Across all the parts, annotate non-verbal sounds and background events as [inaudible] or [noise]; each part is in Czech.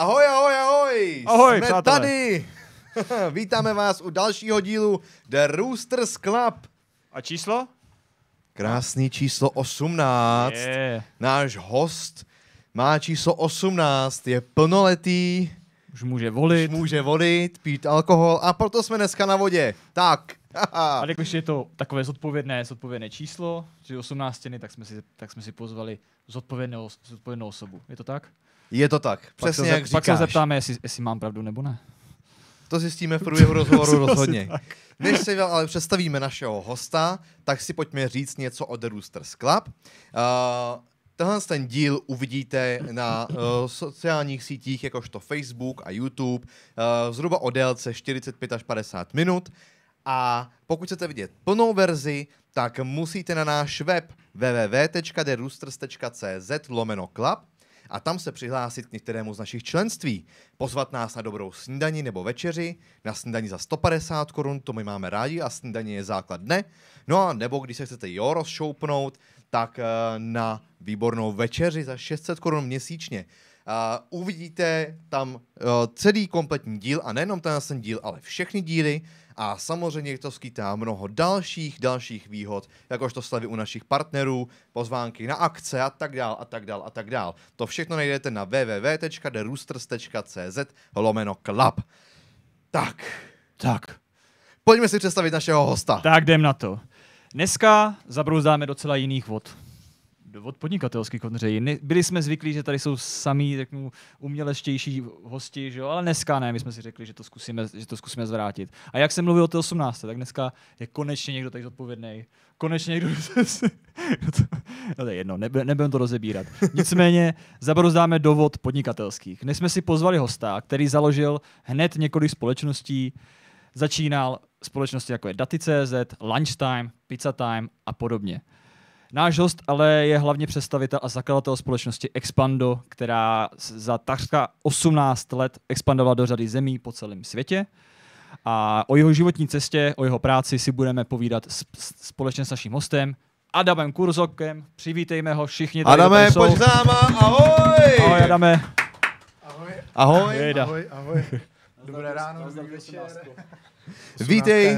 Ahoj, ahoj, ahoj! Ahoj, Jsme přátelé. tady! [laughs] Vítáme vás u dalšího dílu The Roosters Club. A číslo? Krásný číslo 18. Yeah. Náš host má číslo 18, je plnoletý. Už může volit. Už může volit, pít alkohol a proto jsme dneska na vodě. Tak. a [laughs] když je to takové zodpovědné, zodpovědné číslo, 18, tak jsme si, tak jsme si pozvali zodpovědnou, zodpovědnou osobu. Je to tak? Je to tak, přesně pak jak se, říkáš. Pak se zeptáme, jestli, jestli mám pravdu nebo ne. To zjistíme v průběhu rozhovoru [laughs] rozhodně. Než si ale představíme našeho hosta, tak si pojďme říct něco o The Roosters Club. Uh, Tenhle ten díl uvidíte na uh, sociálních sítích, jakožto Facebook a YouTube, uh, zhruba o délce 45 až 50 minut. A pokud chcete vidět plnou verzi, tak musíte na náš web www.deroosters.cz lomeno club a tam se přihlásit k některému z našich členství. Pozvat nás na dobrou snídani nebo večeři, na snídani za 150 korun, to my máme rádi a snídaně je základ dne. No a nebo když se chcete jo rozšoupnout, tak eh, na výbornou večeři za 600 korun měsíčně. Uh, uvidíte tam uh, celý kompletní díl a nejenom ten díl, ale všechny díly a samozřejmě to skýtá mnoho dalších, dalších výhod, jakožto slevy u našich partnerů, pozvánky na akce a tak dál, a tak dál, a tak dál. To všechno najdete na www.deroosters.cz lomeno club. Tak. Tak. Pojďme si představit našeho hosta. Tak jdem na to. Dneska zabrouzdáme docela jiných vod od podnikatelských konverzí. Byli jsme zvyklí, že tady jsou samý, řeknu, umělečtější hosti, že jo? ale dneska ne, my jsme si řekli, že to, zkusíme, že to zkusíme zvrátit. A jak jsem mluvil o té 18, tak dneska je konečně někdo tady zodpovědný. Konečně někdo... [laughs] No, no to je jedno, nebudeme to rozebírat. Nicméně zabrozdáme dovod podnikatelských. Dnes jsme si pozvali hosta, který založil hned několik společností, začínal společnosti jako je Daty.cz, Lunchtime, Pizza Time a podobně. Náš host ale je hlavně představitel a zakladatel společnosti Expando, která za takřka 18 let expandovala do řady zemí po celém světě. A o jeho životní cestě, o jeho práci si budeme povídat společně s naším hostem, Adamem Kurzokem. Přivítejme ho všichni. Tady Adame, tady pojď s náma, ahoj! Ahoj, Adame. Ahoj. Ahoj. Ahoj, ahoj. ahoj. Dobré ráno, dobrý večer. Vítej.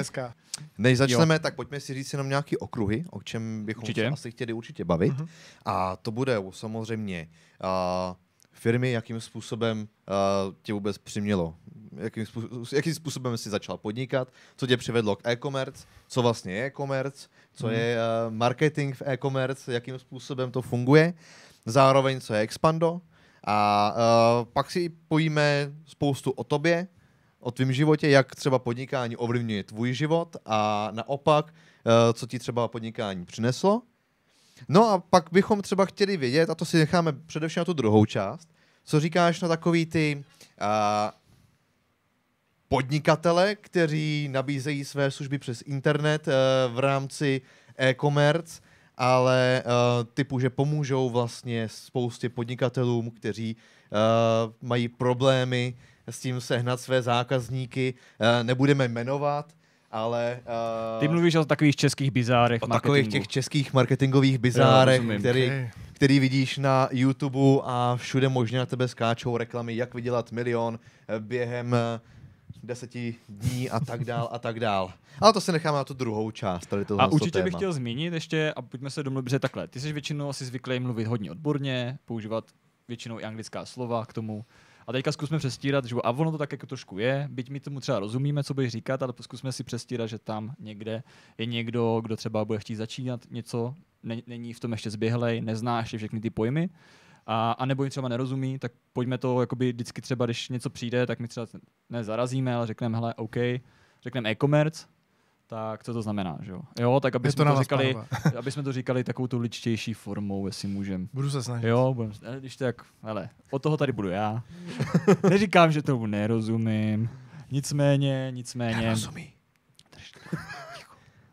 Než začneme, jo. tak pojďme si říct jenom nějaký okruhy, o čem bychom určitě. se asi chtěli určitě bavit. Uh-huh. A to bude samozřejmě uh, firmy, jakým způsobem uh, tě vůbec přimělo, jakým, způsob, jakým způsobem jsi začal podnikat, co tě přivedlo k e-commerce, co vlastně je e-commerce, co uh-huh. je uh, marketing v e-commerce, jakým způsobem to funguje, zároveň co je expando. A uh, pak si pojíme spoustu o tobě, o tvém životě, jak třeba podnikání ovlivňuje tvůj život a naopak, eh, co ti třeba podnikání přineslo. No a pak bychom třeba chtěli vědět, a to si necháme především na tu druhou část, co říkáš na takový ty uh, podnikatele, kteří nabízejí své služby přes internet uh, v rámci e-commerce, ale uh, typu, že pomůžou vlastně spoustě podnikatelům, kteří uh, mají problémy uh, s tím sehnat své zákazníky. Eh, nebudeme jmenovat, ale... Uh, Ty mluvíš o takových českých bizárech. O marketingu. takových těch českých marketingových bizárech, Já, který, okay. který vidíš na YouTube a všude možná na tebe skáčou reklamy, jak vydělat milion eh, během deseti dní a tak dál a tak dál. Ale to si necháme na tu druhou část. Tady a určitě téma. bych chtěl zmínit ještě, a pojďme se domluvit, že takhle, ty jsi většinou asi zvyklý mluvit hodně odborně, používat většinou i anglická slova k tomu. A teďka zkusme přestírat, že a ono to tak jako trošku je, byť my tomu třeba rozumíme, co bych říkat, ale zkusme si přestírat, že tam někde je někdo, kdo třeba bude chtít začínat něco, není v tom ještě zběhlej, nezná ještě všechny ty pojmy, a, a nebo jim třeba nerozumí, tak pojďme to jakoby vždycky třeba, když něco přijde, tak my třeba nezarazíme, ale řekneme, hele, OK, řekneme e-commerce, tak co to znamená, že jo? Jo, tak aby jsme to, to říkali, [laughs] aby jsme to říkali takovou tu ličtější formou, jestli můžem. Budu se snažit. Jo, budem, eh, když tak, ale od toho tady budu já. [laughs] Neříkám, že to nerozumím. Nicméně, nicméně. Nerozumí.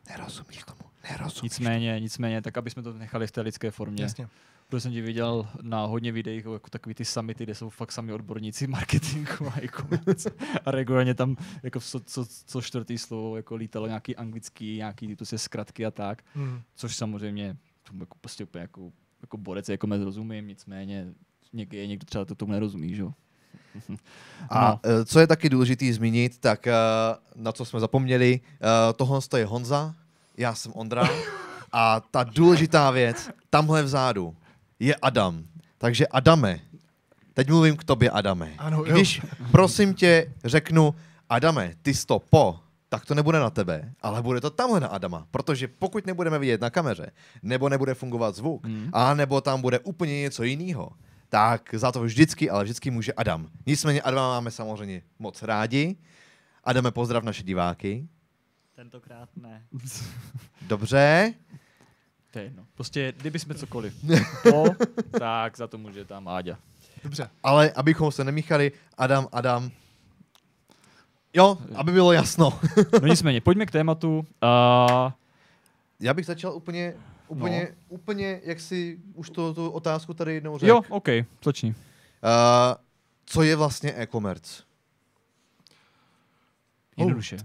Nerozumíš tomu. Nerozumíš. Nicméně, nicméně, tak aby jsme to nechali v té lidské formě. Jasně protože jsem ti viděl na hodně videích, jako takový ty summity, kde jsou fakt sami odborníci marketingu a e-commerce. a regulárně tam jako co, co, co čtvrtý slovo jako lítalo nějaký anglický, nějaký ty prostě zkratky a tak, mm. což samozřejmě to jako prostě úplně jako, jako borec jako rozumím, nicméně někdy je někdo třeba to tomu nerozumí, že jo. [laughs] A no. E, co je taky důležité zmínit, tak e, na co jsme zapomněli, e, tohle je Honza, já jsem Ondra [laughs] a ta důležitá věc, tamhle vzadu, je Adam. Takže Adame, teď mluvím k tobě, Adame. Ano, Když, jo. prosím tě, řeknu, Adame, ty jsi to po, tak to nebude na tebe, ale bude to tamhle na Adama, protože pokud nebudeme vidět na kameře, nebo nebude fungovat zvuk, hmm. a nebo tam bude úplně něco jiného, tak za to vždycky, ale vždycky může Adam. Nicméně Adama máme samozřejmě moc rádi. Adame, pozdrav naše diváky. Tentokrát ne. Dobře, to je jedno. Prostě, kdyby jsme cokoliv. [laughs] To, tak za to může tam Áďa. Dobře. Ale abychom se nemíchali, Adam, Adam. Jo, aby bylo jasno. no nicméně, pojďme k tématu. Uh... Já bych začal úplně, úplně, no. úplně, jak si už to, tu otázku tady jednou řekl. Jo, OK, začni. Uh, co je vlastně e-commerce? Jednoduše. Oh,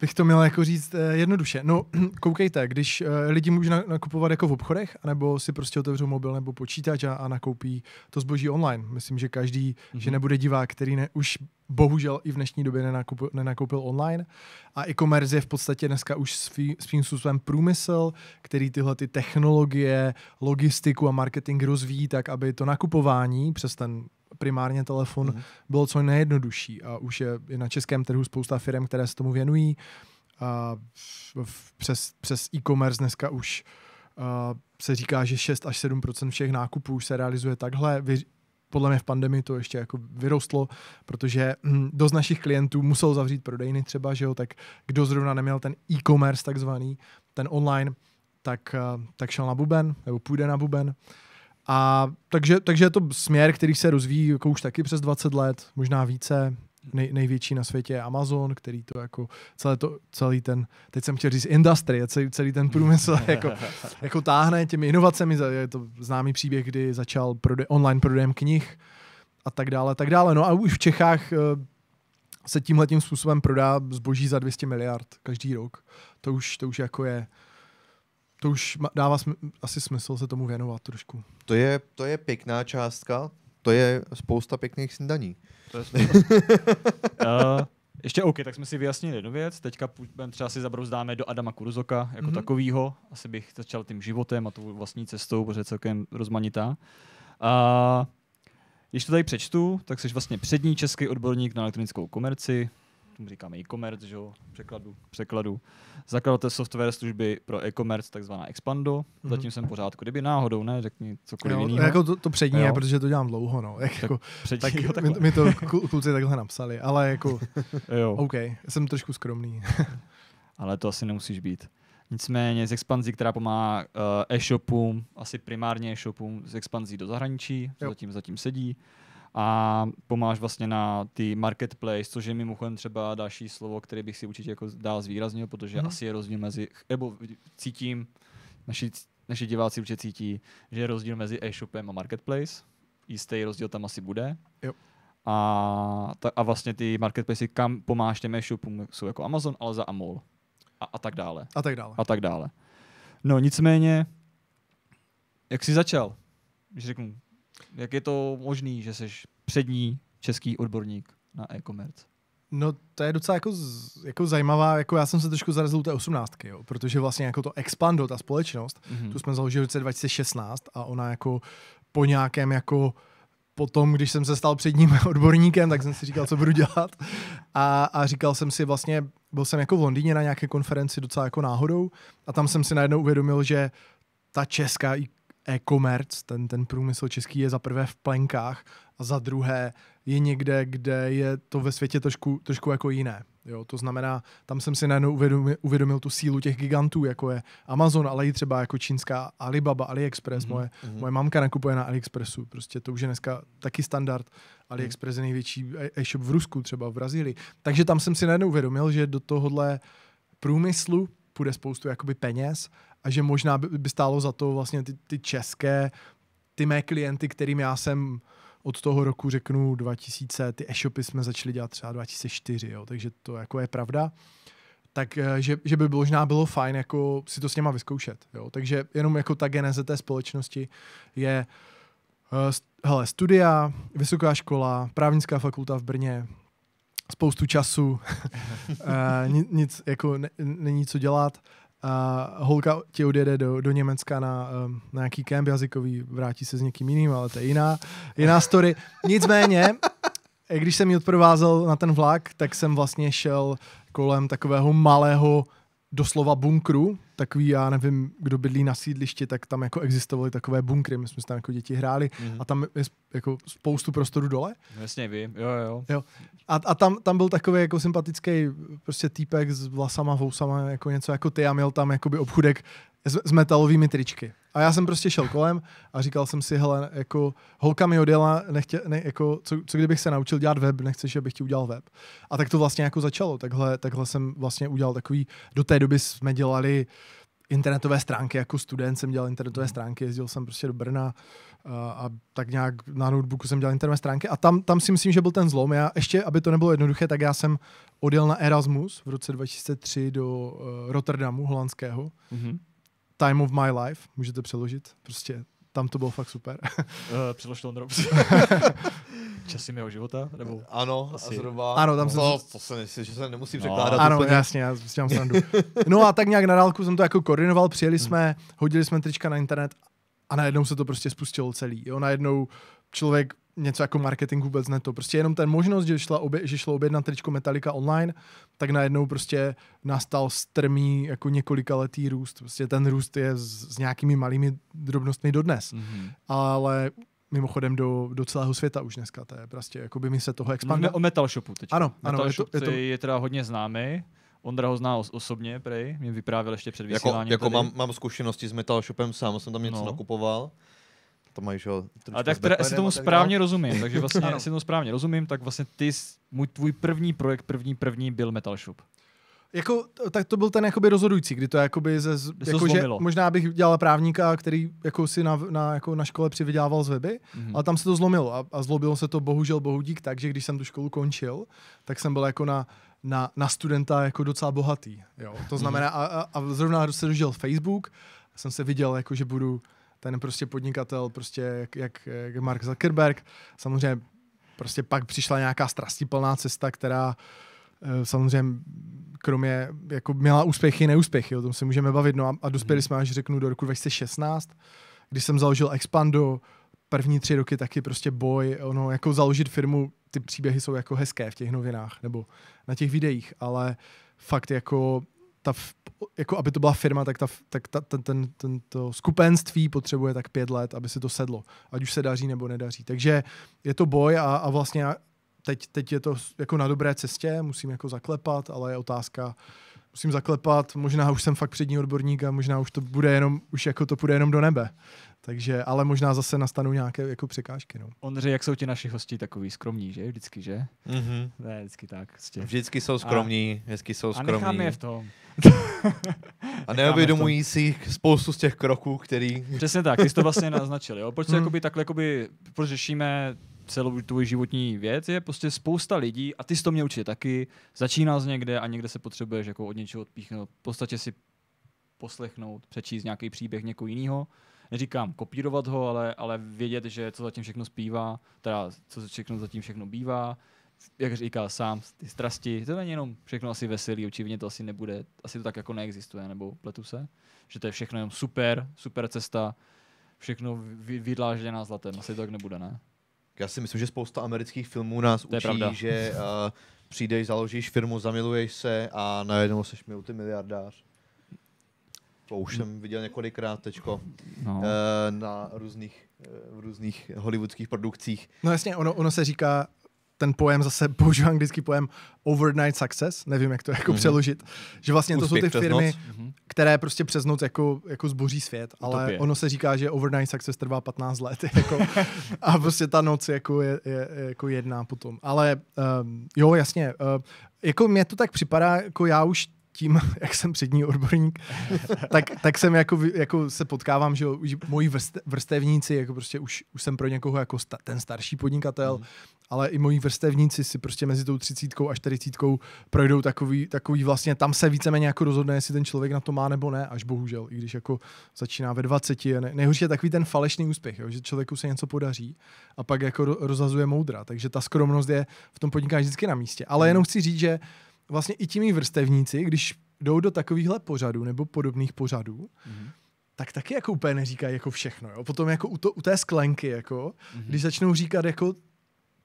bych to měl jako říct eh, jednoduše. No, [clears throat] koukejte, když eh, lidi můžou nakupovat jako v obchodech, anebo si prostě otevřou mobil nebo počítač a, a nakoupí to zboží online. Myslím, že každý, mm-hmm. že mhm. nebude divák, který ne, už bohužel i v dnešní době nenakupil, nenakoupil online. A e-commerce je v podstatě dneska už svý, svým způsobem průmysl, který tyhle ty technologie, logistiku a marketing rozvíjí tak, aby to nakupování přes ten primárně telefon, mm-hmm. bylo co nejjednodušší. A už je, je na českém trhu spousta firm, které se tomu věnují. A v, v, přes, přes e-commerce dneska už a, se říká, že 6 až 7 všech nákupů už se realizuje takhle. Vy, podle mě v pandemii to ještě jako vyrostlo, protože hm, dost našich klientů musel zavřít prodejny třeba, že jo, tak kdo zrovna neměl ten e-commerce takzvaný, ten online, tak, tak šel na buben, nebo půjde na buben. A takže, takže je to směr, který se rozvíjí jako už taky přes 20 let, možná více. Nej, největší na světě je Amazon, který to jako celé to, celý ten, teď jsem chtěl říct industry, celý, celý ten průmysl [laughs] jako, jako táhne těmi inovacemi, je to známý příběh, kdy začal prode, online prodejem knih a tak dále, tak dále. No a už v Čechách eh, se tímhletím způsobem prodá zboží za 200 miliard každý rok. To už, to už jako je to už dává sm- asi smysl se tomu věnovat trošku. To je, to je pěkná částka, to je spousta pěkných snídaní. To je uh, [laughs] ještě OK, tak jsme si vyjasnili jednu věc. Teďka půjdeme třeba si zabrouzdáme do Adama Kurzoka jako mm-hmm. takového. Asi bych začal tím životem a tou vlastní cestou, protože je celkem rozmanitá. A uh, když to tady přečtu, tak jsi vlastně přední český odborník na elektronickou komerci, tomu říkáme e-commerce, že jo, překladu. překladu. Zakladatel software služby pro e-commerce, takzvaná Expando. Mm-hmm. Zatím jsem pořádku. Kdyby náhodou, ne, řekni cokoliv jiného. Jako to, to přední je, protože to dělám dlouho, no. Jak, tak jako, přední, tak my, my, to kluci takhle napsali, ale jako, [laughs] jo. OK, jsem trošku skromný. [laughs] ale to asi nemusíš být. Nicméně z expanzí, která pomáhá eh, e-shopům, asi primárně e-shopům, z expanzí do zahraničí, zatím zatím sedí a pomáš vlastně na ty marketplace, což je mimochodem třeba další slovo, které bych si určitě jako dál zvýraznil, protože mm-hmm. asi je rozdíl mezi, nebo cítím, naši, naši diváci určitě cítí, že je rozdíl mezi e-shopem a marketplace. Jistý rozdíl tam asi bude. Jo. A, ta, a vlastně ty marketplace, kam pomáš těm e-shopům, jsou jako Amazon, ale za Amol. A, a tak dále. A tak dále. A tak dále. No nicméně, jak jsi začal? Když řeknu, jak je to možný, že jsi přední český odborník na e-commerce? No to je docela jako, jako zajímavá, jako já jsem se trošku zarazil u té osmnáctky, jo, protože vlastně jako to Expando, ta společnost, mm-hmm. tu jsme založili v roce 2016 a ona jako po nějakém jako potom, když jsem se stal předním [laughs] odborníkem, tak jsem si říkal, co budu dělat. A, a říkal jsem si vlastně, byl jsem jako v Londýně na nějaké konferenci docela jako náhodou a tam jsem si najednou uvědomil, že ta česká e-commerce, ten, ten průmysl český je za prvé v plenkách a za druhé je někde, kde je to ve světě trošku, trošku jako jiné. Jo, to znamená, tam jsem si najednou uvědomil, uvědomil tu sílu těch gigantů, jako je Amazon, ale i třeba jako čínská Alibaba, AliExpress. Mm-hmm. Moje, mm-hmm. moje mamka nakupuje na AliExpressu, prostě to už je dneska taky standard. AliExpress je největší e, e-shop v Rusku, třeba v Brazílii. Takže tam jsem si najednou uvědomil, že do tohohle průmyslu půjde spoustu jakoby peněz a že možná by, by stálo za to vlastně ty, ty české, ty mé klienty, kterým já jsem od toho roku řeknu 2000, ty e-shopy jsme začali dělat třeba 2004, jo, takže to jako je pravda, tak eh, že, že by možná bylo fajn jako si to s něma vyzkoušet. Jo. Takže jenom jako ta geneze té společnosti je eh, hele, studia, vysoká škola, právnická fakulta v Brně, spoustu času, [laughs] eh, nic, jako ne, není co dělat, a holka ti odjede do, do Německa na, na nějaký kemp jazykový, vrátí se s někým jiným, ale to je jiná, jiná story. Nicméně, když jsem ji odprovázel na ten vlak, tak jsem vlastně šel kolem takového malého doslova bunkru, takový, já nevím, kdo bydlí na sídlišti, tak tam jako existovaly takové bunkry, my jsme tam jako děti hráli mm-hmm. a tam je jako spoustu prostoru dole. No jasně, vím, jo, jo. jo. A, a tam, tam byl takový jako sympatický prostě týpek s vlasama, vousama, jako něco jako ty a měl tam jakoby obchudek s, s metalovými tričky. A já jsem prostě šel kolem a říkal jsem si, hele, jako holka mi odjela, nechtě, ne, jako, co, co kdybych se naučil dělat web, nechceš, abych ti udělal web. A tak to vlastně jako začalo, takhle, takhle jsem vlastně udělal takový, do té doby jsme dělali internetové stránky, jako student jsem dělal internetové mhm. stránky, jezdil jsem prostě do Brna a, a tak nějak na notebooku jsem dělal internetové stránky a tam, tam si myslím, že byl ten zlom. Já ještě, aby to nebylo jednoduché, tak já jsem odjel na Erasmus v roce 2003 do uh, Rotterdamu holandského, mm-hmm. Time of My Life, můžete přeložit, prostě tam to bylo fakt super. uh, [laughs] přelož to Ondro. [laughs] Časy mého života? Nebo ano, asi. zhruba. Ano, tam no, jsem... to se nejsi, že se nemusí no. překládat. Ano, úplně. jasně, já si prostě dělám srandu. [laughs] No a tak nějak na dálku jsem to jako koordinoval, přijeli jsme, hmm. hodili jsme trička na internet a najednou se to prostě spustilo celý. Jo, najednou člověk něco jako marketing vůbec ne to. Prostě jenom ten možnost, že, šla obě, že šlo objednat tričko Metallica online, tak najednou prostě nastal strmý jako několika letý růst. Prostě ten růst je s, s nějakými malými drobnostmi dodnes. Mm-hmm. Ale mimochodem do, do celého světa už dneska. To je prostě, jako by mi se toho expanduje. o Metal Shopu teď. Ano, ano, Metal ano, Shop je, to, je, to... je teda hodně známý. Ondra ho zná osobně, prej, mě vyprávěl ještě před jako- vysíláním. Jako, jako mám, mám zkušenosti s Metal Shopem sám, jsem tam něco no. nakupoval to mají, že A tak teda, jestli tomu správně dál. rozumím, takže vlastně, [laughs] jestli tomu správně rozumím, tak vlastně ty, můj tvůj první projekt, první, první byl Metal Shop. Jako, tak to byl ten jakoby rozhodující, kdy to jakoby ze, Jsi jako, že možná bych dělal právníka, který jako si na, na, jako na škole přivydělával z weby, mm-hmm. ale tam se to zlomilo a, a zlobilo se to bohužel bohudík tak, že když jsem tu školu končil, tak jsem byl jako na, na, na studenta jako docela bohatý. Jo? To znamená, mm-hmm. a, a, a zrovna se dožil Facebook, jsem se viděl, jako, že budu ten prostě podnikatel, prostě jak, jak, jak Mark Zuckerberg. Samozřejmě prostě pak přišla nějaká strastiplná cesta, která eh, samozřejmě kromě, jako měla úspěchy i neúspěchy, o tom se můžeme bavit. No a, a dospěli mhm. jsme až řeknu do roku 2016, kdy jsem založil Expando, první tři roky taky prostě boj, ono, jako založit firmu, ty příběhy jsou jako hezké v těch novinách nebo na těch videích, ale fakt jako ta, jako aby to byla firma, tak, ta, tak ta, ten, ten, tento skupenství potřebuje tak pět let, aby se to sedlo, ať už se daří nebo nedaří. Takže je to boj a, a vlastně teď, teď je to jako na dobré cestě, musím jako zaklepat, ale je otázka, musím zaklepat, možná už jsem fakt přední odborník a možná už to bude jenom, už jako to půjde jenom do nebe. Takže, ale možná zase nastanou nějaké jako překážky. No. Ondřej, jak jsou ti naši hosti takový skromní, že? Vždycky, že? Mm-hmm. Ne, vždycky tak. Vlastně. Vždycky jsou skromní, a, vždycky jsou skromní. A necháme je v tom. a [laughs] neuvědomují si spoustu z těch kroků, který... Přesně tak, ty jsi to vlastně naznačil, jo? Proč se hmm. jakoby takhle, jakoby, proč řešíme celou tvůj životní věc je prostě spousta lidí, a ty jsi to mě určitě taky, začíná z někde a někde se potřebuješ jako od něčeho odpíchnout. V podstatě si poslechnout, přečíst nějaký příběh někoho jiného neříkám kopírovat ho, ale, ale vědět, že co zatím všechno zpívá, teda co všechno zatím všechno bývá, jak říká sám, ty strasti, to není jenom všechno asi veselý, očividně to asi nebude, asi to tak jako neexistuje, nebo pletu se, že to je všechno jenom super, super cesta, všechno vydlážděná zlatem, asi to tak nebude, ne? Já si myslím, že spousta amerických filmů nás to učí, pravda. že uh, přijdeš, založíš firmu, zamiluješ se a najednou seš multimiliardář to už jsem viděl několikrát teďko no. Eh, na různých, eh, v různých hollywoodských produkcích. No jasně, ono, ono se říká, ten pojem zase [laughs] používám anglický pojem overnight success, nevím, jak to jako mm-hmm. přeložit, že vlastně Úspěch to jsou ty firmy, noc. Mhm. které prostě přes noc jako, jako zboří svět, ale Utopie. ono se říká, že overnight success trvá 15 let [laughs] jako, a prostě ta noc jako je, je jako jedná potom. Ale um, jo, jasně, uh, jako mě to tak připadá, jako já už tím, [laughs] jak jsem přední odborník, tak, tak jsem jako, jako se potkávám, že už moji vrstevníci, jako prostě už, už jsem pro někoho jako sta, ten starší podnikatel, mm. ale i moji vrstevníci si prostě mezi tou třicítkou a čtyřicítkou projdou takový, takový vlastně, tam se víceméně jako rozhodne, jestli ten člověk na to má nebo ne, až bohužel, i když jako začíná ve dvaceti. Ne, nejhorší je takový ten falešný úspěch, jo, že člověku se něco podaří a pak jako rozhazuje moudra, takže ta skromnost je v tom podnikání vždycky na místě. Ale mhm. jenom chci říct, že vlastně i ti vrstevníci, když jdou do takovýchhle pořadů nebo podobných pořadů, mm-hmm. tak taky jako úplně neříkají jako všechno. Jo? Potom jako u, to, u té sklenky, jako, mm-hmm. když začnou říkat jako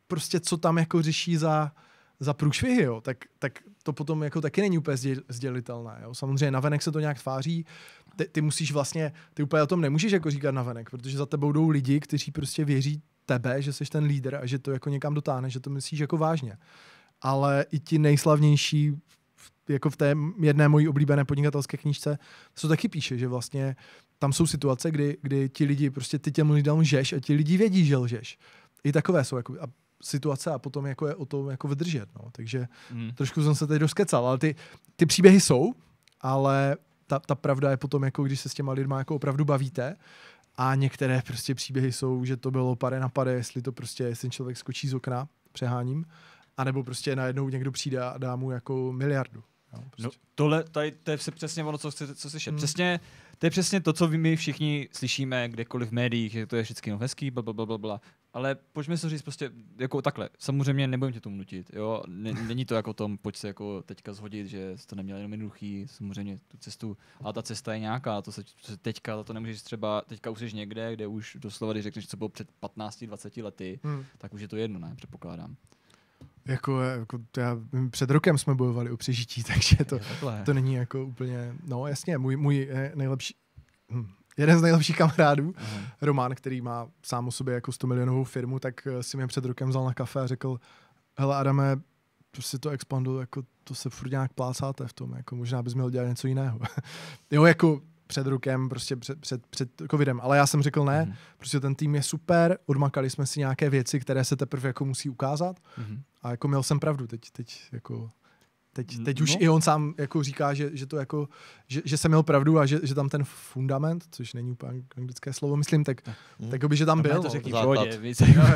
prostě co tam jako řeší za, za průšvihy, jo, tak, tak to potom jako taky není úplně sdělitelné. Jo. Samozřejmě navenek se to nějak tváří, ty, ty musíš vlastně, ty úplně o tom nemůžeš jako říkat navenek, protože za tebou jdou lidi, kteří prostě věří tebe, že jsi ten lídr a že to jako někam dotáhne, že to myslíš jako vážně ale i ti nejslavnější jako v té jedné mojí oblíbené podnikatelské knížce, co taky píše, že vlastně tam jsou situace, kdy, kdy ti lidi, prostě ty těm lidem žeš, a ti lidi vědí, že lžeš. I takové jsou jako, a situace a potom jako je o tom jako vydržet. No. Takže hmm. trošku jsem se teď rozkecal, ale ty, ty příběhy jsou, ale ta, ta pravda je potom, jako když se s těma lidma jako opravdu bavíte, a některé prostě příběhy jsou, že to bylo pade na pade, jestli to prostě, jestli člověk skočí z okna, přeháním, a nebo prostě najednou někdo přijde a dá mu jako miliardu. Jo, no, prostě. no, tohle, tady, to je přesně ono, co chci co slyšet. Hmm. Přesně, to je přesně to, co my všichni slyšíme kdekoliv v médiích, že to je vždycky no hezký, bla, bla, bla, bla, Ale pojďme se říct prostě jako takhle. Samozřejmě nebudeme tě to nutit, jo. N- není to jako tom, pojď se jako teďka zhodit, že jsi to neměl jenom jednoduchý, samozřejmě tu cestu. A ta cesta je nějaká, to se, to se teďka, za to nemůžeš třeba, teďka už jsi někde, kde už doslova, když řekneš, co bylo před 15-20 lety, hmm. tak už je to jedno, ne, předpokládám. Jako, jako já, před rokem jsme bojovali o přežití, [laughs] takže to, to není jako úplně, no jasně, můj, můj eh, nejlepší, hm, jeden z nejlepších kamarádů, Aha. Mhm. Roman, který má sám o sobě jako 100 milionovou firmu, tak eh, si mě před rokem vzal na kafe a řekl, hele Adame, prostě to expandu, jako to se furt nějak plácáte v tom, jako možná bys měl dělat něco jiného. [laughs] jo, jako před rukem prostě před, před, před covidem. Ale já jsem řekl ne, mm. prostě ten tým je super, odmakali jsme si nějaké věci, které se teprve jako musí ukázat. Mm. A jako měl jsem pravdu, teď, teď jako Teď, teď no. už i on sám jako říká, že, že to jako, že, že jsem měl pravdu a že, že tam ten fundament, což není úplně anglické slovo, myslím, tak, mm. hmm. tak jako by, že tam, tam byl. To no. řekni no, [laughs] jo,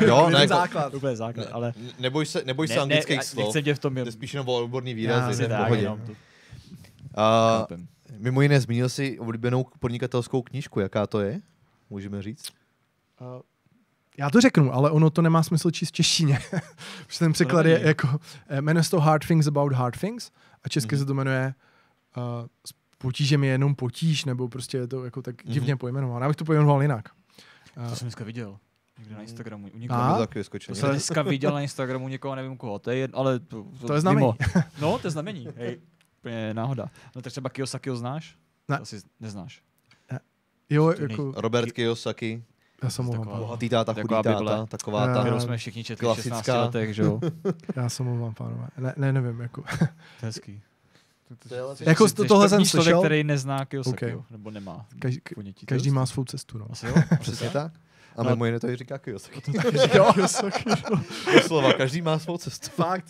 jako ne, základ. Úplně základ, ne, ale... Neboj se, neboj ne, se anglických ne, slov. Nechcem tě v tom... Je... Spíš jenom odborný výraz. Já, tak, Jenom to... Uh, Mimo jiné, zmínil jsi oblíbenou podnikatelskou knížku. Jaká to je? Můžeme říct? Uh, já to řeknu, ale ono to nemá smysl číst v češtině. [laughs] Protože ten překlad je jako, eh, jmenuje se to Hard Things About Hard Things a česky mm-hmm. se to jmenuje uh, s potížem je jenom potíž, nebo prostě je to jako tak mm-hmm. divně pojmenoval. Já bych to pojmenoval jinak. Uh, to eh, jsem dneska viděl. Někde na Instagramu. U někoho a? taky vyskočil. To jsem dneska viděl na Instagramu někoho, nevím koho, to je, ale... To, to, to je znamení. Mimo. [laughs] No, to je znamení. Hej úplně náhoda. No tak třeba Kiyosakiho znáš? Ne. Asi neznáš. Ne. Jo, jako... Robert Kiyosaki. Já jsem mohl mám. Bohatý táta, chudý taková táta, taková ta. Kterou jsme všichni četli klasická. v 16 letech, že jo? [laughs] [laughs] Já jsem mohl mám, pánové. Ne, ne, nevím, jako. Hezký. Jako to, tohle jsem slyšel. Člověk, který nezná Kiyosakiho, okay. nebo nemá. Každý, každý má svou cestu, no. Asi jo, [laughs] přesně tak. A mimo jiné to i říká Kyosaki. To taky říká [laughs] no. Doslova, každý má svou cestu. Fakt.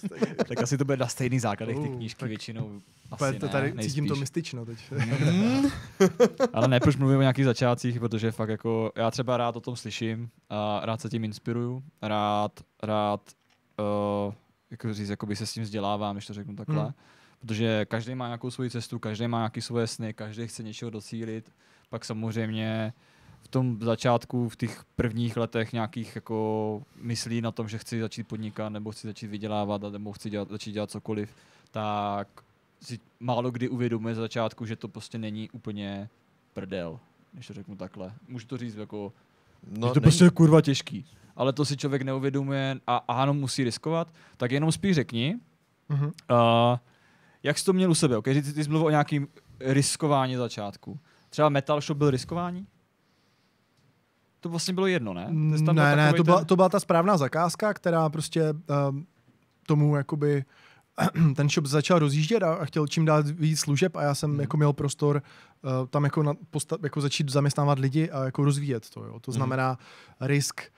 Tak, asi to bude na stejný základech ty uh, knížky většinou. Asi to tady ne, nejspíš. cítím to mystično teď. Mm. [laughs] Ale ne, proč mluvím o nějakých začátcích, protože fakt jako, já třeba rád o tom slyším, a rád se tím inspiruju, rád, rád, uh, jako říct, jakoby se s tím vzdělávám, když to řeknu takhle. Mm. Protože každý má nějakou svoji cestu, každý má nějaké svoje sny, každý chce něčeho docílit. Pak samozřejmě uh, v tom začátku, v těch prvních letech nějakých jako myslí na tom, že chci začít podnikat, nebo chci začít vydělávat, nebo chci dělat, začít dělat cokoliv, tak si málo kdy uvědomuje z začátku, že to prostě není úplně prdel, když to řeknu takhle. Můžu to říct jako, no, že to není. prostě je kurva těžký, ale to si člověk neuvědomuje a, ano, musí riskovat, tak jenom spíš řekni, uh-huh. uh, jak jsi to měl u sebe, okay? ty, ty jsi mluvil o nějakým riskování začátku. Třeba Metal Shop byl riskování? to vlastně bylo jedno, ne? Mm, tam ne, ne, to byla, to byla ta správná zakázka, která prostě um, tomu jakoby [clears throat] ten shop začal rozjíždět a, chtěl čím dát víc služeb a já jsem hmm. jako měl prostor uh, tam jako, na, posta, jako začít zaměstnávat lidi a jako rozvíjet to. Jo. To mhm. znamená hmm. risk, uh,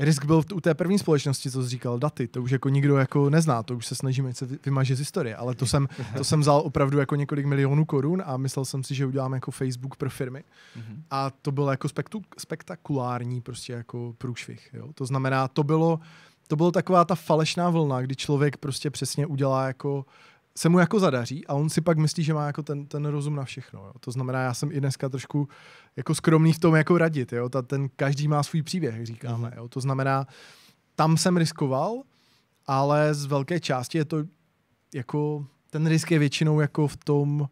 Risk byl u té první společnosti, co jsi říkal, daty, to už jako nikdo jako nezná, to už se snažíme se vymažit z historie, ale to jsem, [laughs] to jsem vzal opravdu jako několik milionů korun a myslel jsem si, že udělám jako Facebook pro firmy mm-hmm. a to bylo jako spektu, spektakulární prostě jako průšvih, jo? to znamená, to bylo, to bylo taková ta falešná vlna, kdy člověk prostě přesně udělá jako se mu jako zadaří a on si pak myslí, že má jako ten, ten rozum na všechno. Jo. To znamená, já jsem i dneska trošku jako skromný v tom jako radit. Jo. Ta, ten každý má svůj příběh, jak říkáme. Mhm. Jo. To znamená, tam jsem riskoval, ale z velké části je to jako, ten risk je většinou jako v tom,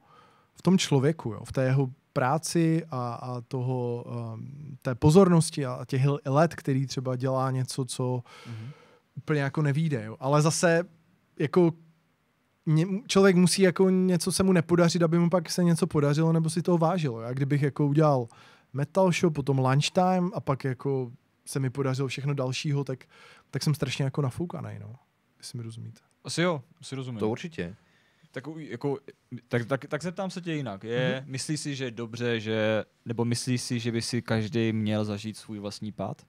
v tom člověku, jo. v té jeho práci a, a toho, um, té pozornosti a těch let, který třeba dělá něco, co mm-hmm. úplně jako nevíde. Jo. Ale zase jako člověk musí jako něco se mu nepodařit, aby mu pak se něco podařilo nebo si toho vážilo. Já kdybych jako udělal metal show, potom lunchtime a pak jako se mi podařilo všechno dalšího, tak, tak jsem strašně jako nafoukaný, no. Jestli mi rozumíte. Asi jo, si rozumím. To určitě. Tak, jako, tak, tak, tak zeptám se tě jinak. Je, mm-hmm. Myslíš si, že je dobře, že, nebo myslíš si, že by si každý měl zažít svůj vlastní pád?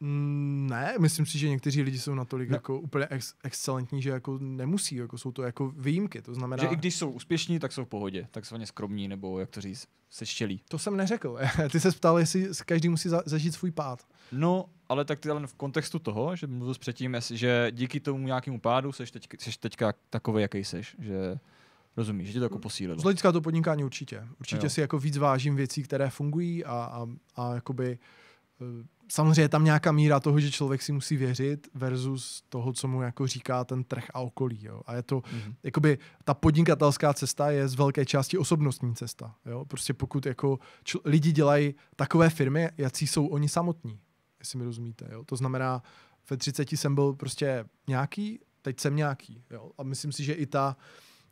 Mm, ne, myslím si, že někteří lidi jsou natolik ne. jako úplně ex- excelentní, že jako nemusí, jako jsou to jako výjimky, to znamená... Že i když jsou úspěšní, tak jsou v pohodě, takzvaně skromní, nebo jak to říct, štělí. To jsem neřekl, [laughs] ty se ptal, jestli každý musí za- zažít svůj pád. No, ale tak ty ale v kontextu toho, že mluvil předtím, že díky tomu nějakému pádu seš, teď, seš teďka takový, jaký seš, že... Rozumíš, že tě to jako posílilo. Z hlediska to podnikání určitě. Určitě jo. si jako víc vážím věcí, které fungují a, a, a jakoby eh, samozřejmě je tam nějaká míra toho, že člověk si musí věřit versus toho, co mu jako říká ten trh a okolí. Jo. A je to, mm-hmm. jakoby ta podnikatelská cesta je z velké části osobnostní cesta. Jo. Prostě pokud jako čl- lidi dělají takové firmy, jaký jsou oni samotní, jestli mi rozumíte. Jo. To znamená, ve 30 jsem byl prostě nějaký, teď jsem nějaký. Jo. A myslím si, že i ta,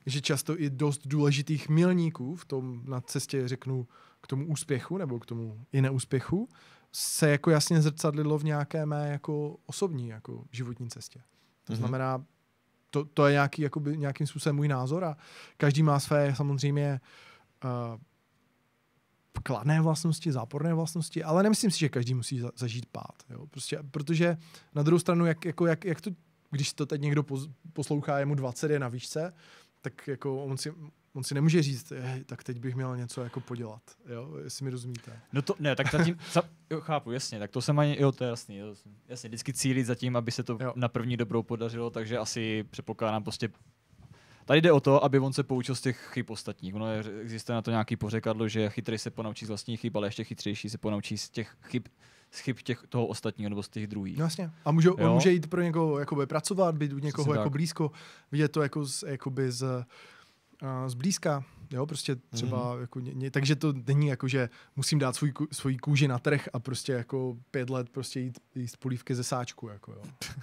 že často i dost důležitých milníků v tom na cestě, řeknu, k tomu úspěchu nebo k tomu i neúspěchu se jako jasně zrcadlilo v nějaké mé jako osobní jako životní cestě. To mhm. znamená, to, to je nějaký, jakoby, nějakým způsobem můj názor a každý má své samozřejmě uh, kladné vlastnosti, záporné vlastnosti, ale nemyslím si, že každý musí za, zažít pád. Jo? Prostě, protože na druhou stranu, jak, jako, jak, jak to, když to teď někdo poz, poslouchá, jemu 20 je na výšce, tak jako on si on si nemůže říct, hej, tak teď bych měl něco jako podělat, jo, jestli mi rozumíte. No to, ne, tak zatím, za, jo, chápu, jasně, tak to jsem ani, jo, to je jasný, jo, jasně, vždycky cílit tím, aby se to jo. na první dobrou podařilo, takže asi předpokládám prostě Tady jde o to, aby on se poučil z těch chyb ostatních. Ono je, existuje na to nějaký pořekadlo, že chytrý se ponaučí z vlastních chyb, ale ještě chytřejší se ponaučí z těch chyb z chyb těch, toho ostatního nebo z těch druhých. No jasně. A může, on může jít pro někoho jakoby, pracovat, být u někoho jako blízko, vidět to jako z, jakoby z zblízka. Jo, prostě třeba, mm jako, ně, ně, takže to není jako, že musím dát svůj, svůj kůži na trh a prostě jako pět let prostě jít, jít polívky ze sáčku, jako jo. [laughs]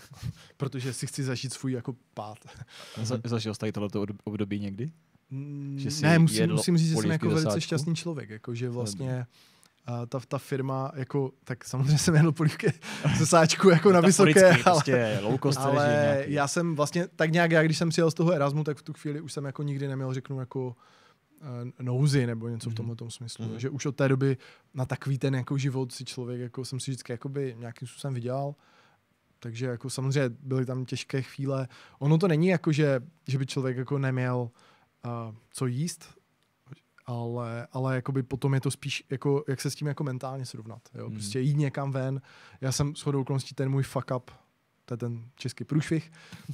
Protože si chci zažít svůj jako pát. Za, zažil jsi tady tohleto období někdy? Mm, že ne, musím, musím říct, že jsem jako velice šťastný člověk, jako že vlastně... Nebo a ta, ta firma, jako, tak samozřejmě jsem jenom polívky ze [laughs] sáčku jako na vysoké, ale, prostě low cost ale já jsem vlastně tak nějak, já když jsem přijel z toho Erasmu, tak v tu chvíli už jsem jako nikdy neměl, řeknu, jako eh, nouzy nebo něco mm-hmm. v mhm. tomhle tom smyslu. Mm-hmm. Že už od té doby na takový ten jako život si člověk, jako jsem si vždycky jakoby nějakým způsobem vydělal. Takže jako samozřejmě byly tam těžké chvíle. Ono to není jako, že, že by člověk jako neměl uh, co jíst, ale, ale jakoby potom je to spíš, jako, jak se s tím jako mentálně srovnat. Jo? Hmm. Prostě jít někam ven. Já jsem shodou okolností ten můj fuck up, to je ten český průšvih,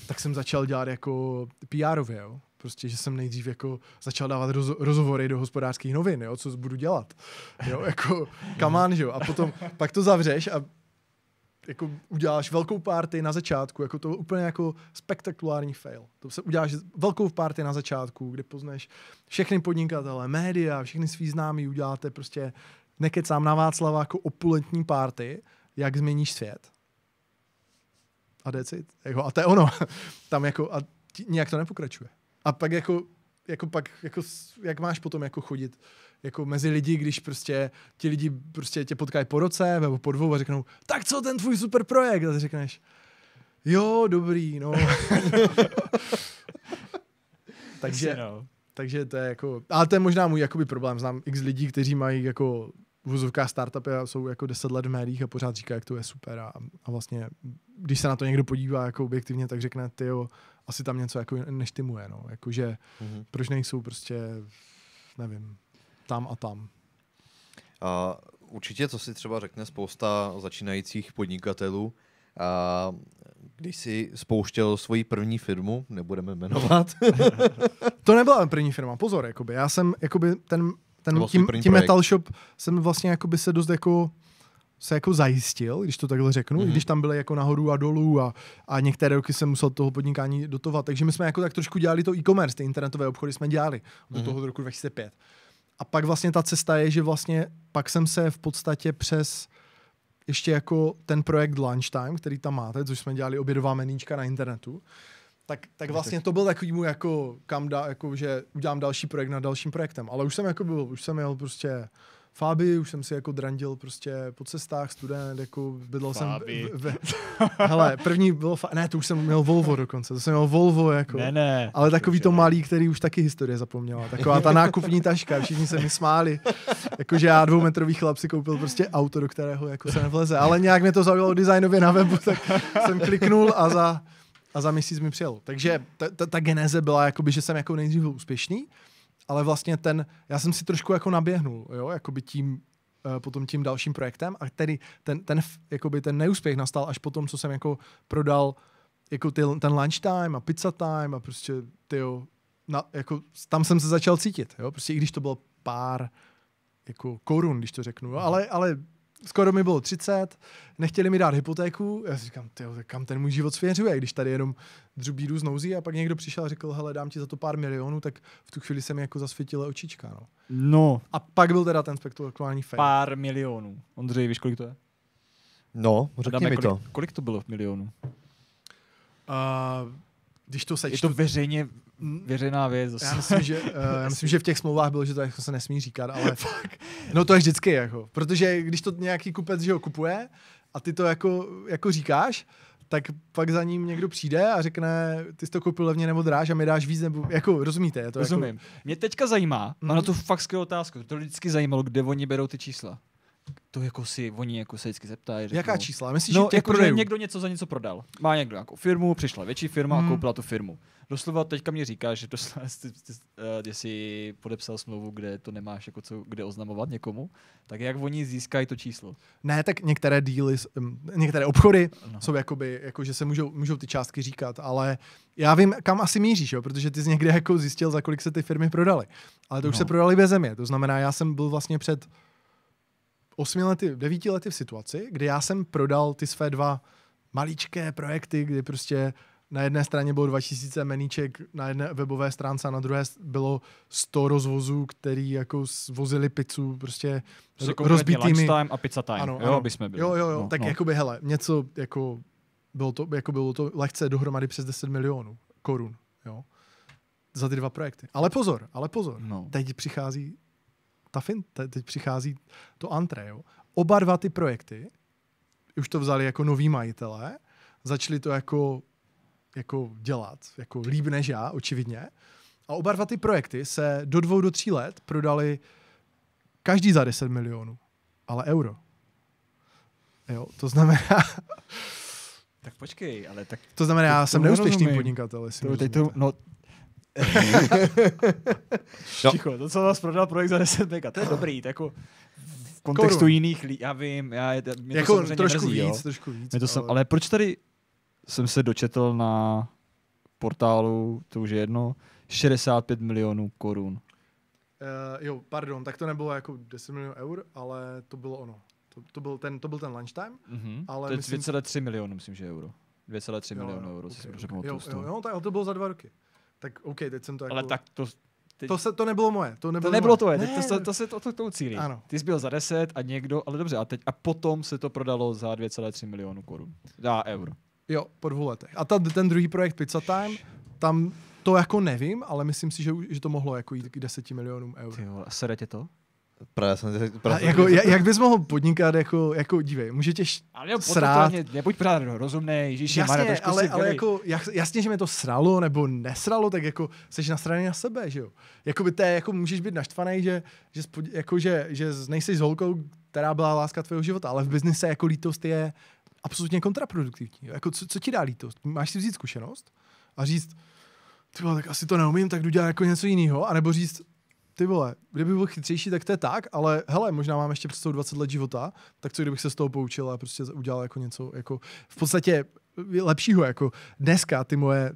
tak jsem začal dělat jako pr jo? Prostě, že jsem nejdřív jako začal dávat roz, rozhovory do hospodářských novin, jo? co budu dělat. Jo? Jako kamán, jo? A potom, pak to zavřeš a jako uděláš velkou party na začátku, jako to úplně jako spektakulární fail. To se uděláš velkou party na začátku, kde poznáš všechny podnikatele, média, všechny svý známí, uděláte prostě nekecám na Václava jako opulentní party, jak změníš svět. A decit. Jako, a to je ono. [laughs] Tam jako, a tí, nějak to nepokračuje. A pak jako, jako pak, jako, jak máš potom jako chodit jako mezi lidi, když prostě ti lidi prostě tě potkají po roce nebo po dvou a řeknou, tak co ten tvůj super projekt? A ty řekneš, jo, dobrý, no. [laughs] takže, no. takže to je jako, ale to je možná můj jakoby problém, znám x lidí, kteří mají jako vůzovká vozovkách startupy a jsou jako deset let v médiích a pořád říká, jak to je super a, a vlastně, když se na to někdo podívá jako objektivně, tak řekne, ty jo, asi tam něco jako neštimuje, no, jakože mm-hmm. proč nejsou prostě, nevím, tam a tam. A určitě, co si třeba řekne spousta začínajících podnikatelů, a když si spouštěl svoji první firmu, nebudeme jmenovat. [laughs] to nebyla první firma, pozor, jakoby. Já jsem, jakoby ten, ten tím, tím Metal Shop jsem vlastně jakoby se dost jako se jako zajistil, když to takhle řeknu, mm-hmm. když tam byly jako nahoru a dolů a, a některé roky jsem musel toho podnikání dotovat, takže my jsme jako tak trošku dělali to e-commerce, ty internetové obchody jsme dělali do mm-hmm. toho roku 2005. A pak vlastně ta cesta je, že vlastně pak jsem se v podstatě přes ještě jako ten projekt Lunchtime, který tam máte, což jsme dělali obědová meníčka na internetu, tak, tak vlastně to byl takový můj jako, kam dá, jako, že udělám další projekt nad dalším projektem. Ale už jsem jako byl, už jsem jel prostě Fáby už jsem si jako drandil prostě po cestách, student, jako bydlel jsem jsem... v, v, [laughs] hele, první bylo... Fa- ne, to už jsem měl Volvo dokonce, to jsem měl Volvo jako. Ne, ne. Ale takový to malý, který už taky historie zapomněla. Taková ta nákupní taška, všichni se mi smáli. Jakože já dvoumetrový chlap si koupil prostě auto, do kterého jako se nevleze. Ale nějak mě to zaujalo designově na webu, tak jsem kliknul a za, a za měsíc mi přijel. Takže ta, ta, ta geneze byla, jakoby, že jsem jako nejdřív byl úspěšný, ale vlastně ten, já jsem si trošku jako naběhnul, jo, jakoby tím, eh, potom tím dalším projektem a tedy ten, ten, jakoby ten neúspěch nastal až potom, co jsem jako prodal jako ty, ten lunch time a pizza time a prostě jo, na, jako, tam jsem se začal cítit, jo, prostě i když to bylo pár jako korun, když to řeknu, jo, mhm. ale, ale skoro mi bylo 30, nechtěli mi dát hypotéku. Já si říkám, tyjo, kam ten můj život svěřuje, když tady jenom dřubí z nouzí a pak někdo přišel a řekl, hele, dám ti za to pár milionů, tak v tu chvíli se mi jako zasvětila očička. No. no. A pak byl teda ten spektakulární fake. Pár milionů. Ondřej, víš, kolik to je? No, řekni mi kolik, to. Kolik to bylo v milionu? Uh, když to sečtu... Je to veřejně věřená věc. Zase. Já myslím, že, uh, [laughs] já myslím, že v těch smlouvách bylo, že to jako se nesmí říkat, ale [laughs] fakt. no to je vždycky, jako, protože když to nějaký kupec že ho kupuje a ty to jako, jako říkáš, tak pak za ním někdo přijde a řekne, ty jsi to koupil levně nebo dráž a mi dáš víc, nebo jako rozumíte. Je to jako- Rozumím. Jako... Mě teďka zajímá, mm-hmm. mám na mhm. to fakt skvělou otázku, to vždycky zajímalo, kde oni berou ty čísla to jako si, oni jako se vždycky zeptají. Řeknou, Jaká čísla? Myslíš, no, že, jako, že někdo něco za něco prodal. Má někdo jako firmu, přišla větší firma hmm. a koupila tu firmu. Doslova teďka mě říká, že doslova, [laughs] ty, eh, jsi podepsal smlouvu, kde to nemáš jako co, kde oznamovat někomu, tak jak oni získají to číslo? Ne, tak některé díly, některé obchody no. jsou jakoby, jako, že se můžou, můžou ty částky říkat, ale já vím, kam asi míříš, jo? protože ty jsi někde jako zjistil, za kolik se ty firmy prodaly. Ale to no. už se prodaly ve země. To znamená, já jsem byl vlastně před osmi lety, devíti lety v situaci, kdy já jsem prodal ty své dva maličké projekty, kdy prostě na jedné straně bylo 2000 meníček na jedné webové stránce a na druhé bylo 100 rozvozů, který jako vozili pizzu prostě rozbitými. Time a pizza time, ano, jo, ano. jsme byli. Jo, jo, jo, no, tak no. jakoby hele, něco jako bylo to, jako bylo to lehce dohromady přes 10 milionů korun, jo, za ty dva projekty. Ale pozor, ale pozor, no. teď přichází ta fin, teď přichází to antré. Jo. Oba dva ty projekty, už to vzali jako noví majitelé, začali to jako, jako dělat, jako líp než já, očividně. A oba dva ty projekty se do dvou, do tří let prodali každý za 10 milionů, ale euro. Jo, to znamená... Tak počkej, ale tak... To znamená, já jsem neúspěšný rozumím. podnikatel. To, teď to, no, [laughs] no. Ticho, to, co vás prodal projekt za 10 mega, to je dobrý, to jako v kontextu Koru. jiných lidí, já vím, já, mě to jako trošku mrzí, víc, trošku víc. Mě to ale... ale proč tady jsem se dočetl na portálu, to už je jedno, 65 milionů korun. Uh, jo, pardon, tak to nebylo jako 10 milionů eur, ale to bylo ono. To, to, byl, ten, to byl ten lunchtime. Mm-hmm. Ale to je myslím... 2,3 milionů, myslím, že euro. 2,3 milionů euro, okay, si okay. Jo, jo, jo, to bylo za dva roky. Tak OK, teď jsem to jako... Ale tak to, Teď... To, se, to nebylo moje. To nebylo, to nebylo moje. tvoje, ne. to, to, to se to, to, to cílí. Ano. Ty jsi byl za 10 a někdo, ale dobře, a teď a potom se to prodalo za 2,3 milionu korun. Za euro. Jo, po dvou letech. A ta, ten druhý projekt Pizza Time, tam to jako nevím, ale myslím si, že, že to mohlo jako jít k 10 milionům euro. Ty vole, sere tě to? Právě jsem tě, právě jako, jak, jak bys mohl podnikat, jako, jako dívej, můžete š- ale jo, srát. Ale nebuď pořád rozumný, Ježíši, jasně, Mara, ale, ale jako, jasně, že mi to sralo nebo nesralo, tak jako jsi na straně na sebe, že jo. Jakoby té, jako můžeš být naštvaný, že, že, spod, jako, že, že nejsi s holkou, která byla láska tvého života, ale v biznise jako lítost je absolutně kontraproduktivní. Jako, co, co ti dá lítost? Máš si vzít zkušenost a říct, tak asi to neumím, tak jdu dělat jako něco jiného, anebo říct, ty vole, kdyby byl chytřejší, tak to je tak, ale hele, možná mám ještě přes 20 let života, tak co kdybych se z toho poučil a prostě udělal jako něco jako v podstatě lepšího, jako dneska ty moje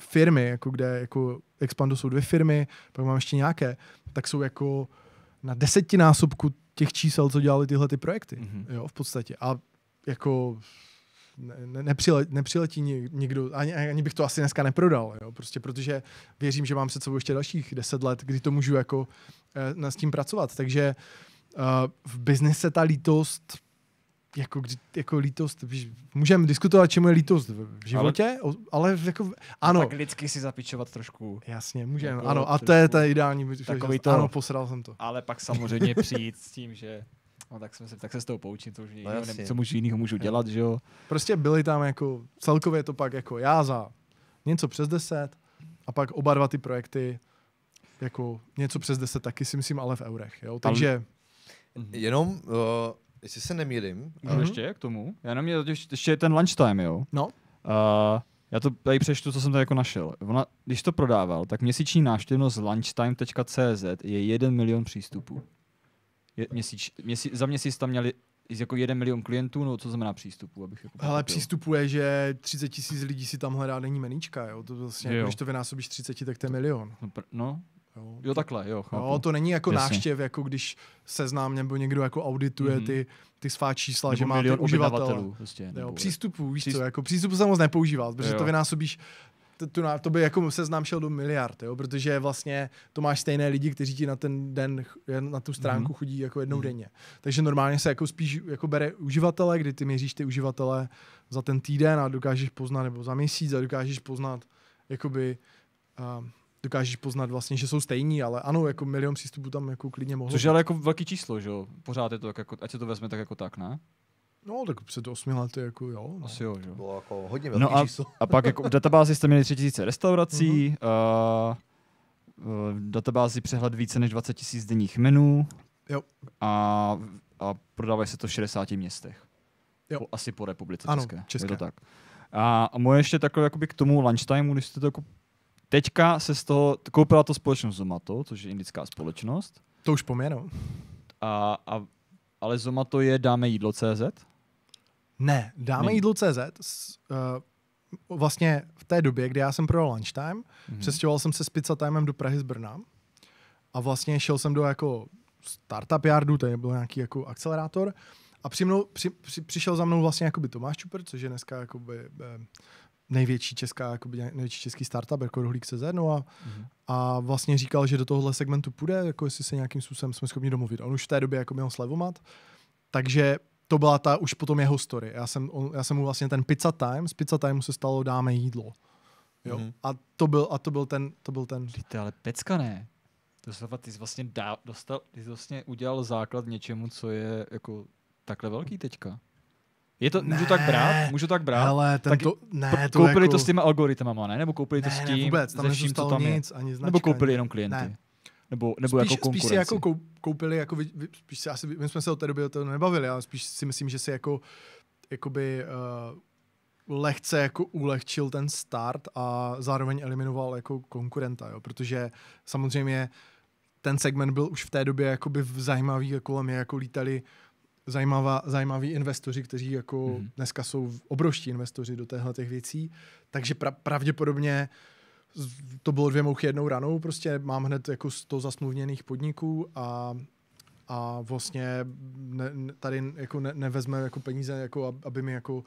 firmy, jako kde jako Expandu jsou dvě firmy, pak mám ještě nějaké, tak jsou jako na desetinásobku těch čísel, co dělali tyhle ty projekty, mm-hmm. jo, v podstatě. A jako ne, ne, nepřiletí nikdo, ani, ani bych to asi dneska neprodal, jo? prostě protože věřím, že mám před sebou ještě dalších deset let, kdy to můžu jako eh, s tím pracovat, takže eh, v biznise ta lítost jako, jako lítost, můžeme diskutovat, čemu je lítost v životě, ale, ale jako, ano. Tak lidsky si zapičovat trošku. Jasně, můžeme, jako ano, a to je ta ideální, takový to, ano, posral jsem to. Ale pak samozřejmě přijít s tím, že No tak, jsem se, tak se z toho poučím, to už no, jiného, nevím, co můžu jiného můžu [laughs] dělat, že jo. Prostě byli tam jako, celkově to pak jako já za něco přes deset a pak oba dva ty projekty jako něco přes deset taky si myslím, ale v eurech, jo. Takže... Tam... Mhm. Jenom, uh, jestli se nemýlim... Můžu uh. ještě k tomu? Já na mě ještě ten lunchtime, jo. No. Uh, já to tady přečtu, co jsem tady jako našel. Ona, když to prodával, tak měsíční návštěvnost lunchtime.cz je 1 milion přístupů je, měsíč, měsíc, za měsíc tam měli jako jeden milion klientů, no co znamená přístupu, Abych jako Ale přístupu je, že 30 tisíc lidí si tam hledá není meníčka, jo? To vlastně, jo. Jako když to vynásobíš 30, tak to je milion. No, pr- no. Jo, jo, takhle, jo, chápu. jo. to není jako Jasně. návštěv, jako když seznám nebo někdo jako audituje mm-hmm. ty, ty svá čísla, nebo že máte uživatelů, Prostě, jo, Přístupu, víš Příst... co, jako přístupu samozřejmě nepoužívat, protože jo. to vynásobíš to, to, to by jako seznam šel do miliard, jo? protože vlastně to máš stejné lidi, kteří ti na ten den, na tu stránku mm-hmm. chodí jako jednou mm-hmm. denně. Takže normálně se jako spíš jako bere uživatele, kdy ty měříš ty uživatele za ten týden a dokážeš poznat, nebo za měsíc a dokážeš poznat, jakoby, uh, dokážeš poznat vlastně, že jsou stejní, ale ano, jako milion přístupů tam jako klidně mohlo. Což je ale jako velký číslo, že jo? Pořád je to tak, jako, ať se to vezme tak jako tak, ne? No, tak před 8 lety, jako jo. No. Asi jo, jo. Bylo jako hodně no velký no a, číslo. a pak jako [laughs] v databázi jste měli 3000 restaurací, mm-hmm. uh, v databázi přehled více než 20 tisíc denních menů. Jo. A, a prodávají se to v 60 městech. Jo. Po, asi po republice ano, České. České. Je to tak. A, a moje ještě takové jakoby k tomu lunchtimeu, když jste to jako Teďka se z toho, koupila to společnost Zomato, což je indická společnost. To už poměno. A, a, ale Zomato je dáme jídlo CZ. Ne, dáme jídlu CZ. Uh, eh, vlastně v té době, kdy já jsem pro lunchtime, mm-hmm. přestěhoval jsem se s pizza timem do Prahy z Brna a vlastně šel jsem do jako startup yardu, to byl nějaký jako akcelerátor a při mnou, při, při, přišel za mnou vlastně jakoby Tomáš Čuper, což je dneska jakoby, eh, největší česká, jakoby největší český startup, jako Rohlík CZ, no a, mm-hmm. a vlastně říkal, že do tohohle segmentu půjde, jako jestli se nějakým způsobem jsme schopni domluvit. On už v té době jako měl slevomat, takže to byla ta už potom jeho story. Já jsem, on, já jsem mu vlastně ten pizza time, z pizza time se stalo dáme jídlo. Jo? Mm-hmm. A, to byl, a to byl ten... To byl ten... Ty to ale pecka ne. To se, ty jsi vlastně, dá, dostal, ty jsi vlastně udělal základ něčemu, co je jako takhle velký teďka. Je to, ne, můžu tak brát? Můžu tak brát? Hele, tento, tak, ne, to koupili jako... to s těma algoritmama, ne? Nebo koupili ne, to s tím, ne, vůbec, tam ze vším, co tam nic, je? Ani značka, nebo koupili ani... jenom klienty? Ne, nebo, nebo spíš, jako konkurenci. Spíš si jako koupili, jako, vy, vy, spíš si, asi, my jsme se o té době o tom nebavili, ale spíš si myslím, že si jako jakoby uh, lehce jako ulehčil ten start a zároveň eliminoval jako konkurenta, jo? protože samozřejmě ten segment byl už v té době jakoby zajímavý jako kolem je jako lítali zajímavá, zajímaví investoři, kteří jako mm. dneska jsou obrovští investoři do téhle těch věcí, takže pra, pravděpodobně uh, to bylo dvě mouchy jednou ranou, prostě mám hned jako 100 zasmluvněných podniků a a vlastně ne, tady jako ne, nevezme jako peníze, jako aby mi jako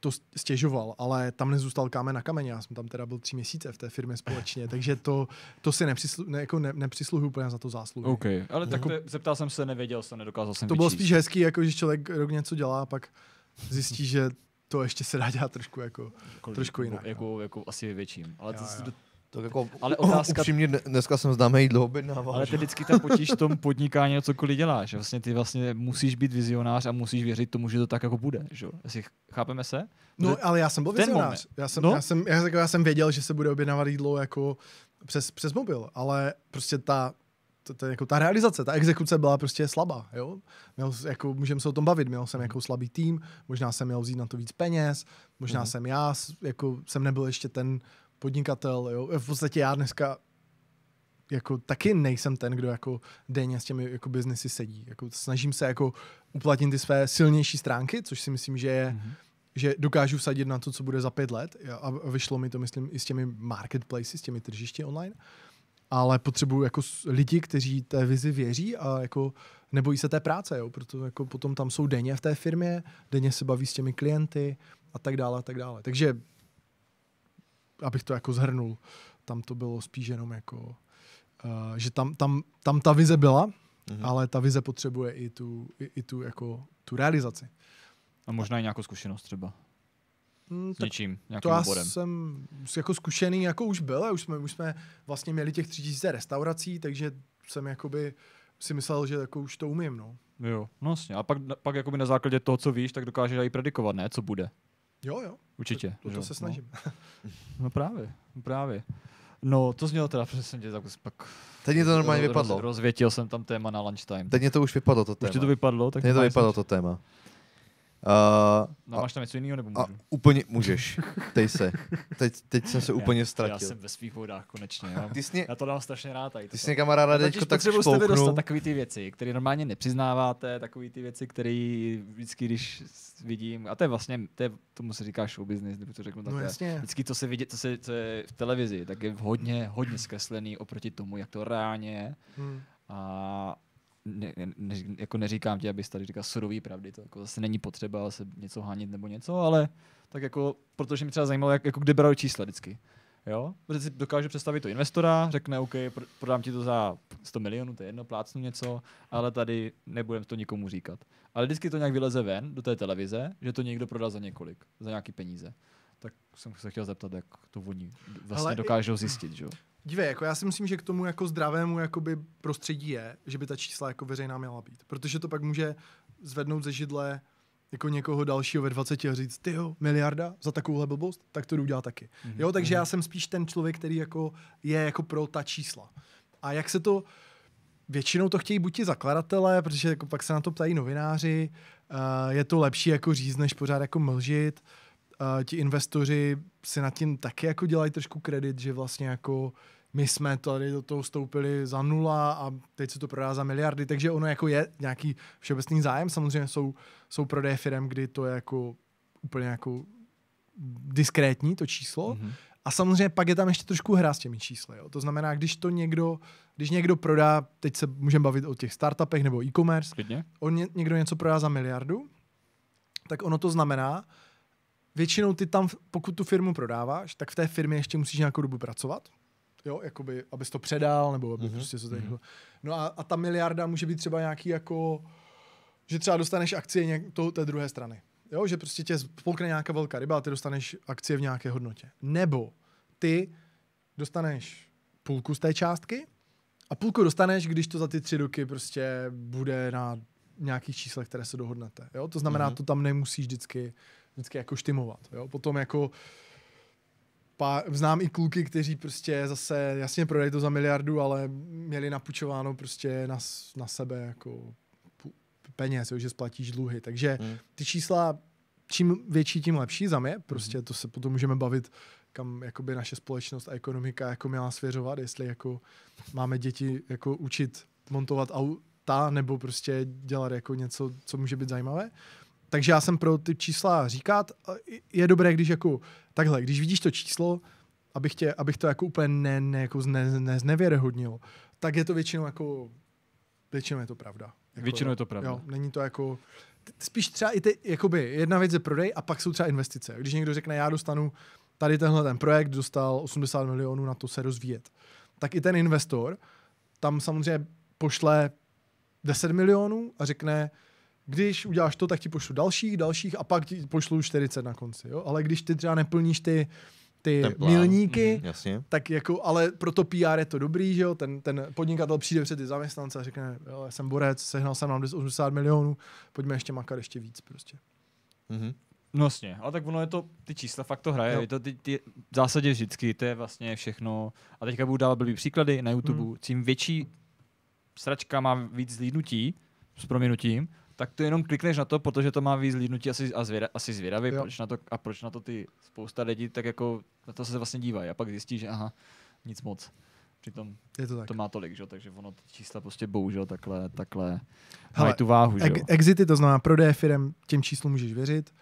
to stěžoval, ale tam nezůstal kámen na kameni. Já jsem tam teda byl tři měsíce v té firmě společně, [laughs] takže to, to si nepřislu, ne, jako ne, nepřisluhuji úplně za to zásluhu. OK, ale tak jako, zeptal jsem se, nevěděl jsem, nedokázal jsem To vyčíst. bylo spíš hezký, jako že člověk rok něco dělá a pak zjistí, že to ještě se dá dělat trošku jako, jako trošku jinak. Jako, no. jako, jako asi větším. Ale, jo, to, jo. Tak jako, [laughs] ale otázka... Upřímně, dneska jsem známe jídlo objednával. Ale ty vždycky tam potíž v tom [laughs] podnikání a cokoliv děláš. Vlastně ty vlastně musíš být vizionář a musíš věřit tomu, že to tak jako bude. Že? Jestli chápeme se? No, ale já jsem byl vizionář. Já jsem, no? já, jsem, já, jsem, já jsem věděl, že se bude objednávat jídlo jako přes, přes mobil, ale prostě ta to, to, jako ta realizace, ta exekuce byla prostě slabá. Jo? Měl, jako, můžeme se o tom bavit, měl jsem jako slabý tým, možná jsem měl vzít na to víc peněz, možná mm. jsem já, jako jsem nebyl ještě ten podnikatel. Jo? V podstatě já dneska jako taky nejsem ten, kdo jako denně s těmi jako biznesy sedí. Jako snažím se jako uplatnit ty své silnější stránky, což si myslím, že je mm-hmm že dokážu vsadit na to, co bude za pět let a vyšlo mi to, myslím, i s těmi marketplaces, s těmi tržišti online. Uh, ale potřebuju jako lidi, kteří té vizi věří a jako nebojí se té práce, jo, protože jako potom tam jsou denně v té firmě, denně se baví s těmi klienty a tak dále a tak dále. Takže abych to jako zhrnul, tam to bylo spíš jenom jako, uh, že tam, tam, tam ta vize byla, mhm. ale ta vize potřebuje i tu, i, i tu, jako, tu realizaci. A možná i nějakou zkušenost třeba. Hmm, s něčím, nějakým to já bodem. jsem jako zkušený, jako už byl, už jsme, už jsme vlastně měli těch 3000 restaurací, takže jsem jakoby si myslel, že jako už to umím, no. Jo, no vlastně. A pak, pak jakoby na základě toho, co víš, tak dokážeš i predikovat, ne? Co bude. Jo, jo. Určitě. To, to, to se no. snažím. No. [laughs] no právě, no právě. No, to znělo teda přesně [laughs] tě tak pak... Teď mě to normálně vypadlo. Roz, rozvětil jsem tam téma na lunchtime. Teď mě to už vypadlo, to téma. Už to vypadlo? Tak Teď mě to vypadlo, to téma. Uh, no, a, máš tam něco jiného, nebo můžu? A úplně můžeš. Tej se. [laughs] Teď, teď jsem se já, ztratil. Já jsem ve svých vodách konečně. Já, ty jsi já to dám strašně rád. Tady ty jsi kamaráda teďko tak špouknu. dostat takový ty věci, které normálně nepřiznáváte, takový ty věci, které vždycky, když vidím, a to je vlastně, to je, tomu se říká show business, nebo to řeknu no, Jasně. Vždycky to se vidí, to se, to je v televizi, tak je hodně, hodně zkreslený oproti tomu, jak to reálně je. Hmm. A ne, ne, jako neříkám ti, abys tady říkal surový pravdy, to jako zase není potřeba se něco hánit nebo něco, ale tak jako, protože mě třeba zajímalo, jak, jako kde brali čísla vždycky. Jo? Protože si dokáže představit to investora, řekne, OK, prodám ti to za 100 milionů, to je jedno, plácnu něco, ale tady nebudem to nikomu říkat. Ale vždycky to nějak vyleze ven do té televize, že to někdo prodá za několik, za nějaký peníze. Tak jsem se chtěl zeptat, jak to oni vlastně dokážou zjistit, že jo? Dívej, jako já si myslím, že k tomu jako zdravému jakoby prostředí je, že by ta čísla jako veřejná měla být. Protože to pak může zvednout ze židle jako někoho dalšího ve 20 a říct, ty miliarda za takovouhle blbost, tak to jdu dělat taky. Mm-hmm. Jo, takže mm-hmm. já jsem spíš ten člověk, který jako je jako pro ta čísla. A jak se to, většinou to chtějí buď ti zakladatelé, protože jako pak se na to ptají novináři, uh, je to lepší jako říct, než pořád jako mlžit, uh, ti investoři si nad tím taky jako dělají trošku kredit, že vlastně jako my jsme tady do toho vstoupili za nula a teď se to prodá za miliardy, takže ono jako je nějaký všeobecný zájem, samozřejmě jsou, jsou prodeje firm, kdy to je jako úplně jako diskrétní to číslo mm-hmm. a samozřejmě pak je tam ještě trošku hra s těmi čísly, jo. to znamená, když to někdo, když někdo prodá, teď se můžeme bavit o těch startupech nebo e-commerce, on ně, někdo něco prodá za miliardu, tak ono to znamená, většinou ty tam, pokud tu firmu prodáváš, tak v té firmě ještě musíš nějakou dobu pracovat, jo, jakoby, abys to předal, nebo aby mm-hmm. prostě to mm-hmm. No a, a ta miliarda může být třeba nějaký jako, že třeba dostaneš akcie nějak, to, té druhé strany, jo, že prostě tě spolkne nějaká velká ryba a ty dostaneš akcie v nějaké hodnotě. Nebo ty dostaneš půlku z té částky a půlku dostaneš, když to za ty tři roky prostě bude na nějakých číslech, které se dohodnete. Jo? To znamená, mm-hmm. to tam nemusíš vždycky vždycky jako štimovat. Jo? Potom jako pár, znám i kluky, kteří prostě zase jasně prodají to za miliardu, ale měli napučováno prostě na, na sebe jako peněz, jo, že splatíš dluhy. Takže hmm. ty čísla, čím větší, tím lepší za mě. Prostě hmm. to se potom můžeme bavit, kam jakoby naše společnost a ekonomika jako měla svěřovat, jestli jako máme děti jako učit montovat auta nebo prostě dělat jako něco, co může být zajímavé. Takže já jsem pro ty čísla říkat, je dobré, když jako takhle, když vidíš to číslo, abych, tě, abych to jako úplně ne, ne, jako zne, ne, tak je to většinou jako, většinou je to pravda. Jako, většinou je to pravda. Jo, není to jako, spíš třeba i ty, jakoby, jedna věc je prodej a pak jsou třeba investice. Když někdo řekne, já dostanu, tady tenhle ten projekt dostal 80 milionů na to se rozvíjet, tak i ten investor tam samozřejmě pošle 10 milionů a řekne, když uděláš to, tak ti pošlu dalších, dalších a pak ti pošlu 40 na konci. Jo? Ale když ty třeba neplníš ty, ty milníky, mm, jasně. tak jako, ale pro to PR je to dobrý, že jo, ten, ten podnikatel přijde před ty zaměstnance a řekne, jo, jsem borec, sehnal jsem nám 80 milionů, pojďme ještě makat ještě víc prostě. Mm-hmm. No jasně, ale tak ono je to, ty čísla fakt to hraje, jo. je to ty, ty, v zásadě vždycky, to je vlastně všechno, a teďka budu dávat blbý příklady na YouTube, mm. čím větší sračka má víc zlídnutí, s proměnutím, tak to jenom klikneš na to, protože to má víc lidnutí asi, a zvěra, asi zvědavý, proč na to, a proč na to ty spousta lidí tak jako na to se vlastně dívají a pak zjistí, že aha, nic moc. Přitom je to, tak. to má tolik, že? takže ono čísla prostě bohužel takhle, takhle Hele, mají tu váhu. Že? Exity, to znamená prodeje firm, těm číslům můžeš věřit,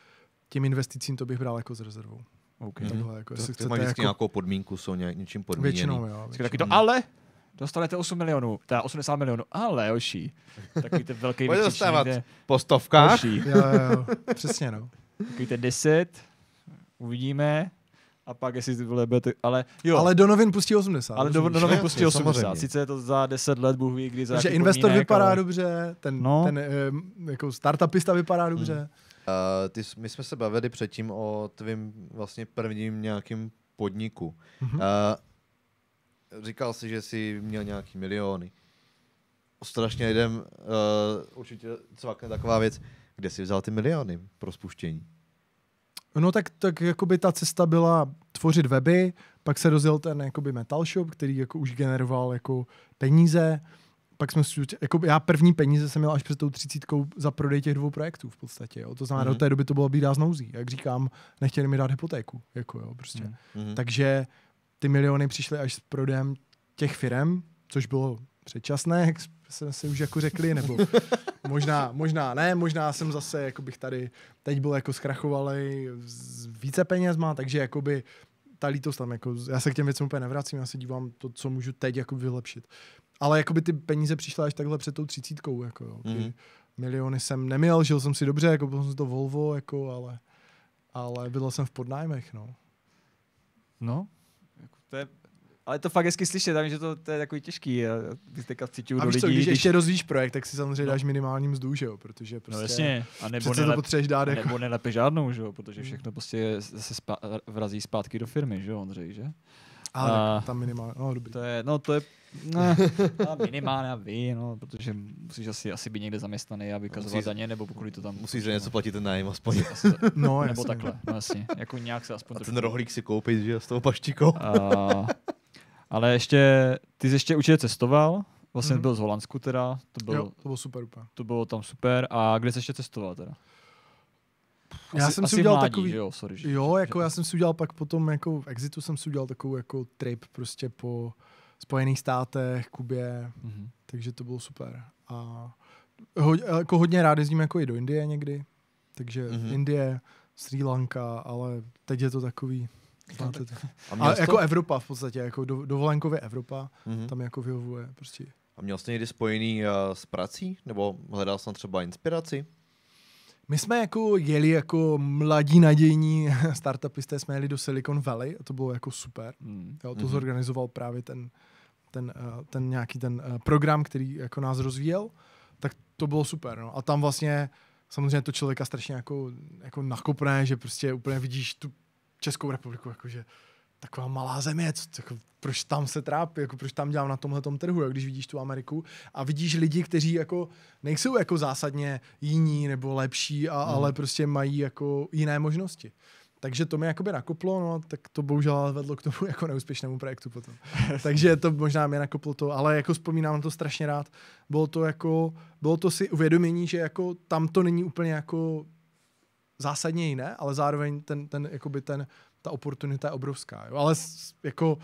těm investicím to bych bral jako s rezervou. Okay. Takhle, jako, to, to má vždycky jako... nějakou podmínku, jsou něčím podmíněný. Většinou, jo, většinou. Taky to ale, dostanete 8 milionů, teda 80 milionů, ale oší, takový ten velký Bude dostávat někde, po stovkách. Joši. Jo, jo, přesně no. Takový ten 10, uvidíme, a pak jestli vole, budete, ale jo. Ale do novin pustí 80. Ale do, do novin pustí 80, samozřejmě. sice je to za 10 let, Bůh ví, kdy za Takže investor podmínek, vypadá ale... dobře, ten, no. ten jako startupista vypadá dobře. Hmm. Uh, ty, my jsme se bavili předtím o tvým vlastně prvním nějakým podniku. Mm-hmm. Uh, říkal si, že jsi měl nějaký miliony. Strašně lidem uh, eh, určitě cvakne taková věc, kde jsi vzal ty miliony pro spuštění? No tak, tak jakoby ta cesta byla tvořit weby, pak se rozjel ten jakoby metal shop, který jako už generoval jako peníze, pak jsme, jako já první peníze jsem měl až před tou třicítkou za prodej těch dvou projektů v podstatě, jo. to znamená, mm-hmm. do mhm. té doby to bylo být z nouzí, jak říkám, nechtěli mi dát hypotéku, jako jo, prostě. Mm-hmm. Takže uh, ty miliony přišly až s prodejem těch firem, což bylo předčasné, jak jsme si už jako řekli, nebo [laughs] možná, možná ne, možná jsem zase, jako bych tady teď byl jako zkrachovalý s více penězma, takže jakoby ta lítost tam, jako, já se k těm věcem úplně nevracím, já se dívám to, co můžu teď jako vylepšit. Ale jakoby ty peníze přišly až takhle před tou třicítkou, jako jo. Mm-hmm. Miliony jsem neměl, žil jsem si dobře, jako byl jsem to Volvo, jako, ale, ale bydlel jsem v podnájmech, no. No, to je ale to fakt hezky slyšet, tam, že to, to je takový těžký. Já bych teďka cítím do lidí. Co, když, když ještě rozvíjíš projekt, tak si samozřejmě no. dáš minimální mzdu, že jo? Protože no prostě no jasně. A nebo nelep, to dát. Jako... Nebo nelepe žádnou, že jo? Protože hmm. všechno prostě se vrazí zpátky do firmy, že jo, Ondřej, že? A, a, tam minimálně, no dobrý. To je, no to je No, minimálně já ví, no, protože musíš asi, asi být někde zaměstnaný a vykazovat musíš, daně, nebo pokud to tam... Musíš za prostě něco platit ten nájem aspoň. Asi, no, nebo jasný. takhle, no jasně. Jako nějak se aspoň... A ten rohlík si koupit, že s tou paštíkou. A, ale ještě, ty jsi ještě určitě cestoval, vlastně mm-hmm. byl z Holandsku teda. To bylo, jo, to bylo super úplně. To bylo tam super. A kde jsi ještě cestoval teda? Asi, já jsem si udělal mládí, takový, že jo, sorry, že, jo jako že, já jsem si udělal pak potom jako v Exitu jsem si udělal takovou jako trip prostě po Spojených státech, Kubě, mm-hmm. takže to bylo super. A ho, jako hodně rád jezdím jako i do Indie někdy, takže mm-hmm. Indie, Sri Lanka, ale teď je to takový, no, znáte to. A, a jako to... Evropa v podstatě, jako do, dovolenkově Evropa, mm-hmm. tam jako vyhovuje prostě. A měl jste někdy spojený uh, s prací? Nebo hledal jsem třeba inspiraci? My jsme jako jeli jako mladí nadějní [laughs] startupisté, jsme jeli do Silicon Valley a to bylo jako super. Mm. Jo, to mm-hmm. zorganizoval právě ten ten, eh, ten nějaký ten eh, program, který jako nás rozvíjel, tak to bylo super. No. A tam vlastně samozřejmě to člověka strašně jako, jako nakopne, že prostě úplně vidíš tu Českou republiku, jakože taková malá země, co, jako, proč tam se trápí, jako, proč tam dělám na tomhle trhu, jak když vidíš tu Ameriku a vidíš lidi, kteří jako nejsou jako zásadně jiní nebo lepší, a, mm. ale prostě mají jako jiné možnosti. Takže to mi jakoby nakoplo, no, tak to bohužel vedlo k tomu [laughs] jako neúspěšnému projektu potom. [laughs] Takže to možná mě nakoplo to, ale jako vzpomínám na to strašně rád. Bylo to jako, bylo to si uvědomění, že jako tam to není úplně jako zásadně jiné, ale zároveň ten, ten, jakoby ten, ta oportunita je obrovská. Jo. Ale jako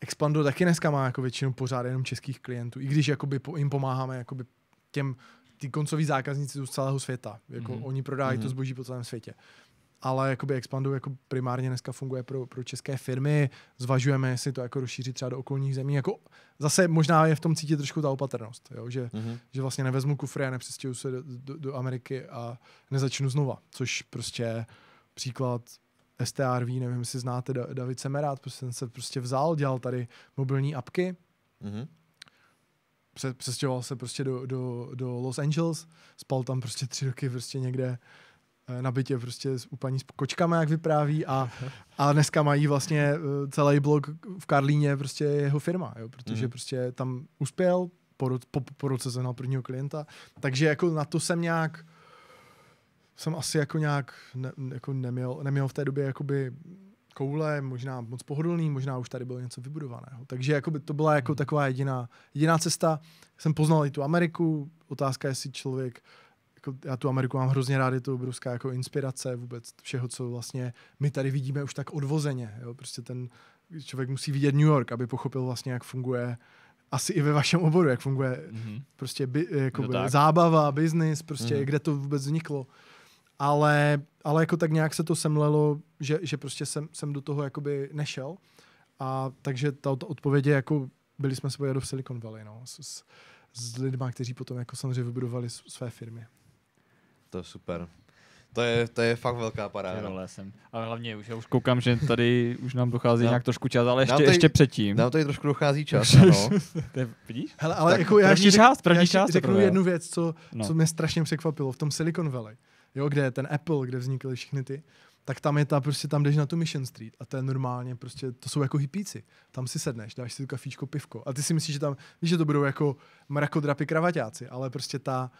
Expando taky dneska má jako většinu pořád jenom českých klientů, i když jakoby po, jim pomáháme jakoby těm ty koncoví zákazníci z celého světa. Jako mm-hmm. Oni prodávají mm-hmm. to mhm. zboží po celém světě. Uh, ale jakoby Expandu jako primárně dneska funguje pro, pro české firmy, zvažujeme, jestli to jako rozšířit třeba do okolních zemí. Jako zase možná je v tom cítit trošku ta opatrnost, jo? Že, mm-hmm. že vlastně nevezmu kufry a nepřestěhuji se do, do, do Ameriky a nezačnu znova, což prostě příklad STRV, nevím, jestli znáte David Semerát, prostě ten se prostě vzal, dělal tady mobilní apky, mm-hmm přestěhoval se prostě do, do, do Los Angeles, spal tam prostě tři roky prostě někde Eh, na bytě prostě u paní s kočkama, jak vypráví a, a dneska mají vlastně eh, celý blog v Karlíně prostě jeho firma, jo, protože mm. prostě tam uspěl, po, roce, po, po roce znal prvního klienta, takže jako na to jsem nějak jsem asi jako nějak ne, jako neměl, neměl v té době jakoby koule, možná moc pohodlný, možná už tady bylo něco vybudovaného. Takže jakoby to byla jako mhm. taková jediná, jediná cesta. Jsem poznal i tu Ameriku, otázka, jestli člověk jako já tu Ameriku mám hrozně rád, je to obrovská jako inspirace vůbec všeho, co vlastně my tady vidíme už tak odvozeně. Jo? Prostě ten člověk musí vidět New York, aby pochopil vlastně, jak funguje asi i ve vašem oboru, jak funguje mm-hmm. prostě by, jako no zábava, biznis, prostě mm-hmm. kde to vůbec vzniklo. Ale, ale jako tak nějak se to semlelo, že, že prostě jsem, jsem do toho jakoby nešel. A takže ta, ta odpověď je jako, byli jsme se v Silicon Valley, no, s, s, s lidmi, kteří potom jako samozřejmě vybudovali své firmy. To je super. To je, to je fakt velká paráda. Role jsem. Ale hlavně už, já už koukám, že tady už nám dochází nějak trošku čas, ale ještě, tady, ještě předtím. Nám tady trošku dochází čas, [laughs] ano. to je, vidíš? Hele, ale tak, jako já první část, první část. Řeknu první. jednu věc, co, no. co mě strašně překvapilo. V tom Silicon Valley, jo, kde je ten Apple, kde vznikly všechny ty, tak tam je ta, prostě tam jdeš na tu Mission Street a to je normálně, prostě to jsou jako hipíci. Tam si sedneš, dáš si tu kafíčko, pivko a ty si myslíš, že tam, víš, že to budou jako mrakodrapy kravaťáci, ale prostě ta,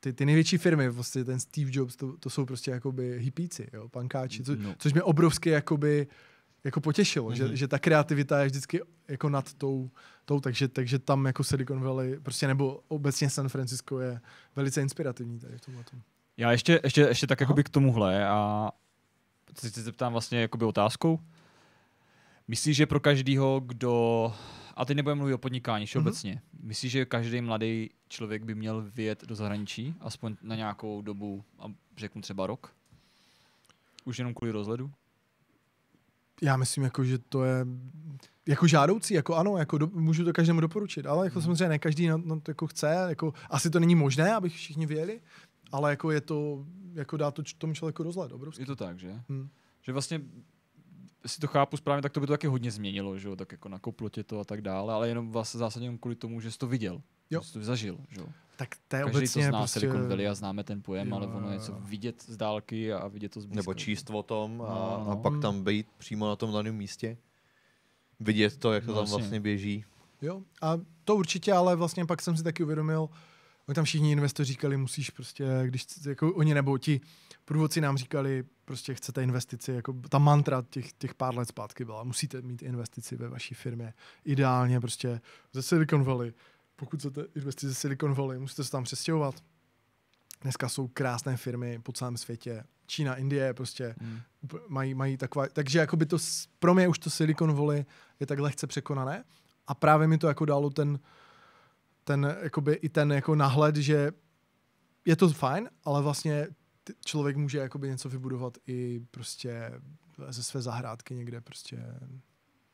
ty, ty největší firmy, vlastně ten Steve Jobs, to, to jsou prostě jakoby hippíci, jo, pankáči, co, no. což mě obrovsky jakoby jako potěšilo, mm-hmm. že, mhm. že ta kreativita je vždycky jako nad tou, tou takže, takže tam jako Silicon Valley, prostě nebo obecně San Francisco je velice inspirativní tady v tomhle. Já ještě, ještě, ještě tak jakoby k tomuhle a se zeptám vlastně jakoby otázkou, Myslíš, že pro každého, kdo. A teď nebudeme mluvit o podnikání mhm. všeobecně. Mm-hmm. Myslíš, že každý mladý člověk by měl vyjet do zahraničí, aspoň na nějakou dobu, a řeknu třeba rok? Už jenom kvůli rozhledu? Já myslím, jako, že to je jako žádoucí, jako ano, jako do, můžu to každému doporučit, ale jako hmm. samozřejmě ne každý na, na to jako chce, jako asi to není možné, aby všichni věděli, ale jako je to, jako dá to tomu člověku rozhled obrovský. Je to tak, že? Hmm. Že vlastně si to chápu správně, tak to by to taky hodně změnilo, že jo? Tak jako nakoplo tě to a tak dále, ale jenom vlastně zásadně kvůli tomu, že jsi to viděl, jo. že jsi to zažil, že jo? Tak to je Každý obecně to zná prostě... Silicon Valley a známe ten pojem, jo. ale ono je co vidět z dálky a vidět to z blízka. Nebo číst o tom a, no, no. a pak tam být přímo na tom daném místě. Vidět to, jak to no, tam vlastně, běží. Jo, a to určitě, ale vlastně pak jsem si taky uvědomil, oni tam všichni investoři říkali, musíš prostě, když jako oni nebo ti průvodci nám říkali, prostě chcete investici, jako ta mantra těch, těch pár let zpátky byla, musíte mít investici ve vaší firmě. Ideálně prostě ze Silicon Valley. Pokud chcete investici ze Silicon Valley, musíte se tam přestěhovat. Dneska jsou krásné firmy po celém světě. Čína, Indie prostě hmm. mají, mají taková... Takže jako by to, pro mě už to Silicon Valley je tak lehce překonané. A právě mi to jako dalo ten, ten jakoby i ten jako nahled, že je to fajn, ale vlastně člověk může jakoby něco vybudovat i prostě ze své zahrádky někde prostě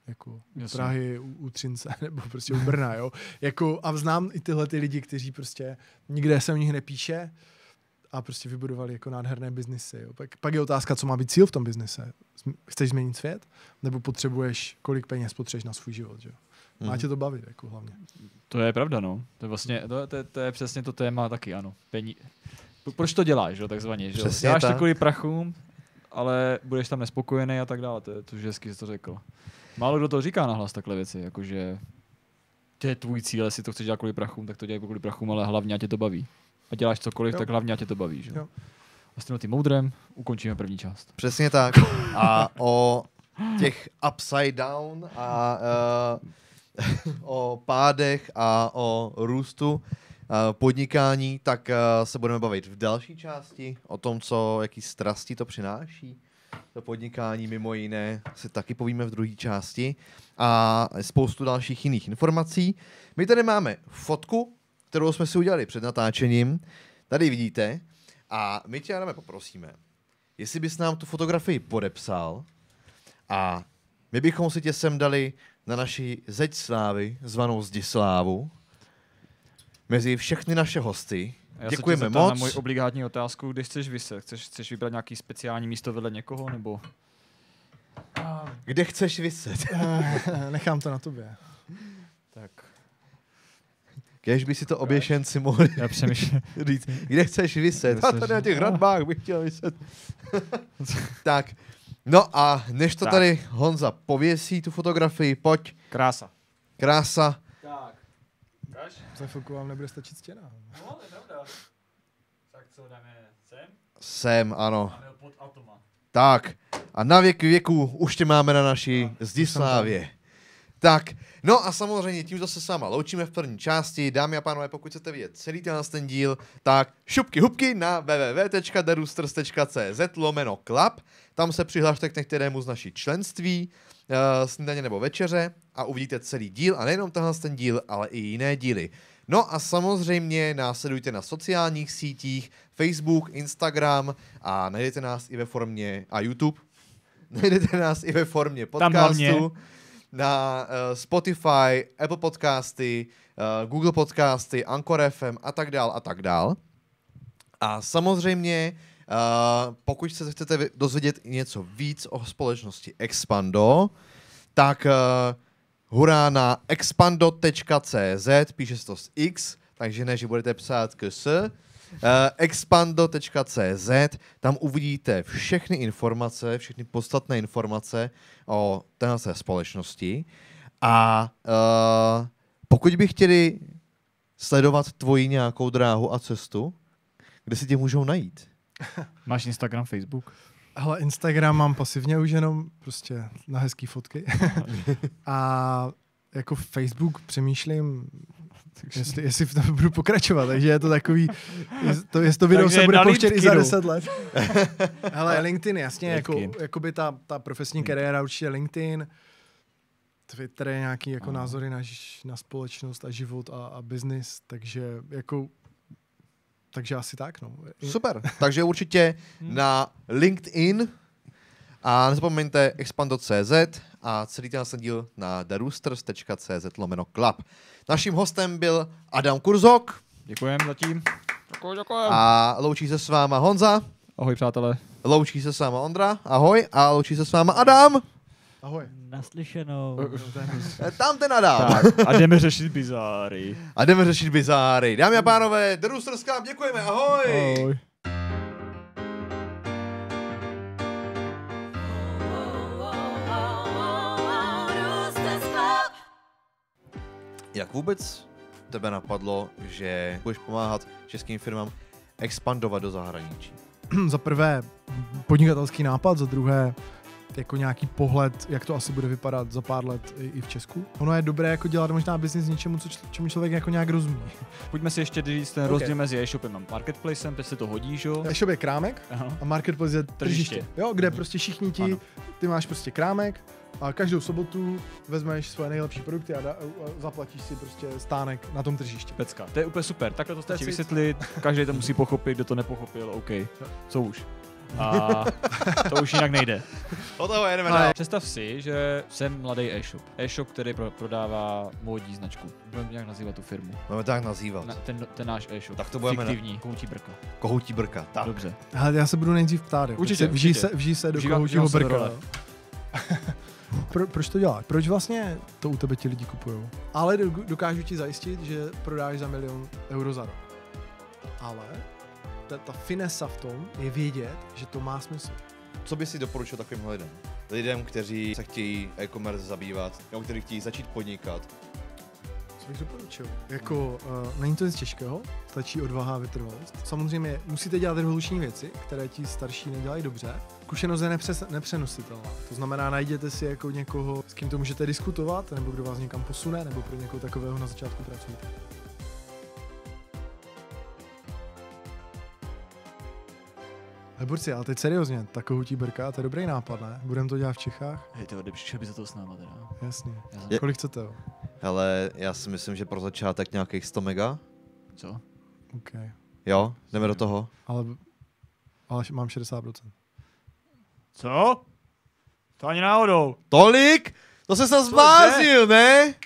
jako Jasně. Prahy, u, u Třince [laughs] nebo prostě u Brna, jo. Jako, a znám i tyhle ty lidi, kteří prostě nikde se o nich nepíše a prostě vybudovali jako nádherné biznesy. Jo. Pak, pak je otázka, co má být cíl v tom biznise. Chceš změnit svět? Nebo potřebuješ, kolik peněz potřebuješ na svůj život, jo. Má mhm. tě to bavit, jako hlavně. To je pravda, no. To je vlastně, to, to, to je přesně to téma taky, ano. Pení, proč to děláš, že? takzvaně, že Přesně Děláš tak. to kvůli prachům, ale budeš tam nespokojený a tak dále, to je to, že jsi to řekl. Málo kdo to říká nahlas takhle věci, jakože to je tvůj cíl, jestli to chceš dělat kvůli prachům, tak to dělej kvůli prachům, ale hlavně a tě to baví. A děláš cokoliv, jo. tak hlavně a tě to baví, že jo. A s tím, tím moudrem ukončíme první část. Přesně tak. [laughs] A o těch upside down a uh, [laughs] o pádech a o růstu Eh, podnikání, tak eh, se budeme bavit v další části o tom, co, jaký strasti to přináší. To podnikání mimo jiné se taky povíme v druhé části a spoustu dalších jiných informací. My tady máme fotku, kterou jsme si udělali před natáčením. Tady vidíte. A my tě, Adame, poprosíme, jestli bys nám tu fotografii podepsal a my bychom si tě sem dali na naši zeď slávy, zvanou Zdislávu, mezi všechny naše hosty. Já Děkujeme se moc. na moji obligátní otázku, kde chceš vyset? Chceš, chceš vybrat nějaký speciální místo vedle někoho, nebo... Kde chceš vyset? [laughs] Eh, nechám to na tobě. Tak. Kež by si to oběšenci mohli Já [laughs] říct, kde chceš vyset? Já tady na těch hradbách bych chtěl vyset. [laughs] tak, no a než to tak. tady Honza pověsí tu fotografii, pojď. Krása. Krása říkáš? Za chvilku vám nebude stačit stěna. No, to je pravda. Tak co, dáme sem? Sem, ano. Dáme pod atoma. Tak, a na věk věku už tě máme na naší no, Zdislávě. Tak, no a samozřejmě tímto se s váma loučíme v první části. Dámy a pánové, pokud chcete vidět celý ten ten díl, tak šupky hubky na www.derusters.cz lomeno klap. Tam se přihlašte k některému z naší členství. Eh, snídaně nebo večeře a uvidíte celý díl a nejenom tenhle ten díl, ale i jiné díly. No a samozřejmě následujte na sociálních sítích, Facebook, Instagram a najdete nás i ve formě, a YouTube, [laughs] najdete nás i ve formě podcastu na uh, Spotify, Apple podcasty, uh, Google podcasty, Anchor FM a tak dál a tak dál. A samozřejmě Eh, pokud se chcete dozvědět něco víc o společnosti Expando, tak uh, hurá na expando.cz, píše se to z X, takže ne, že budete psát KS, Uh, eh, expando.cz, tam uvidíte všechny informace, všechny podstatné informace o téhle společnosti. A uh, pokud by chtěli sledovat tvoji nějakou dráhu a cestu, kde si tě můžou najít? [laughs] Máš Instagram, Facebook? Ale Instagram mám pasivně už jenom prostě na hezký fotky. [laughs] a jako Facebook přemýšlím, jestli, jestli v tom budu pokračovat, takže je to takový, jest to, jest to video se bude pouštět i za deset let. Ale [laughs] LinkedIn, jasně, jako, jako by ta, ta profesní kariéra určitě LinkedIn, Twitter je nějaký jako názory na, na společnost a život a, a biznis, takže jako takže asi tak, no. Super, takže určitě hmm. na LinkedIn a nezapomeňte expand.cz a celý ten díl na darusters.cz lomeno club. Naším hostem byl Adam Kurzok. Děkujem zatím. Děkuji, děkuji. A loučí se s váma Honza. Ahoj přátelé. Loučí se s váma Ondra, ahoj. A loučí se s váma Adam. Ahoj. Naslyšenou. Eh, eh, tam ten nadál. Tak, a jdeme řešit bizáry. A jdeme řešit bizáry. Dámy a pánové, The děkujeme, ahoj. ahoj. Jak vůbec tebe napadlo, že budeš pomáhat českým firmám expandovat do zahraničí? [clears throat] za prvé podnikatelský nápad, za druhé jako nějaký pohled, jak to asi bude vypadat za pár let i, i v Česku. Ono je dobré jako dělat možná biznis něčemu, co, čemu člověk jako nějak rozumí. [laughs] Pojďme si ještě říct ten okay. rozdíl mezi e-shopem a marketplacem, teď se to hodí, že jo? E-shop je krámek Aha. a marketplace je tržiště. tržiště. Jo, kde mhm. prostě všichni ti, ano. ty máš prostě krámek, a každou sobotu vezmeš svoje nejlepší produkty a, da, a zaplatíš si prostě stánek na tom tržišti. Pecka. To je úplně super. Takhle to stačí vysvětlit. Každý to musí pochopit, kdo to nepochopil. OK. Co už? A to už jinak nejde. [laughs] O toho jedeme dál. Představ si, že jsem mladý e-shop. E-shop, který pro, prodává módní značku. Budeme nějak nazývat tu firmu. Budeme tak nazývat. Na, ten, ten náš e-shop. Tak to budeme Fiktivní. Na... Kohoutí brka. Kohoutí brka, tak. Dobře. Hele, já se budu nejdřív ptát. Jako určitě, vžij se, vžij se do kohoutího brka. Se [laughs] Pro, proč to děláš? Proč vlastně to u tebe ti lidi kupují? Ale dokážu ti zajistit, že prodáš za milion euro za rok. Ale ta, ta finesa v tom je vědět, že to má smysl. Co by si doporučil takovým lidem? Lidem, kteří se chtějí e-commerce zabývat, nebo kteří chtějí začít podnikat. Co bych doporučil? Jako, uh, není to nic těžkého, stačí odvaha a vytrvalost. Samozřejmě musíte dělat revoluční věci, které ti starší nedělají dobře. Zkušenost je nepřes, nepřenositelná. To znamená, najděte si jako někoho, s kým to můžete diskutovat, nebo kdo vás někam posune, nebo pro někoho takového na začátku pracujete. Burci, ale teď seriózně, ta kohutí brka, to je dobrý nápad, ne? Budeme to dělat v Čechách? Hej, to přišel by za to s náma teda. Jasně. Je... Kolik chcete? Jo? Hele, já si myslím, že pro začátek nějakých 100 mega. Co? OK. Jo, jdeme do toho. Ale, ale mám 60%. Co? To ani náhodou. Tolik? To se zase zblázil, ne?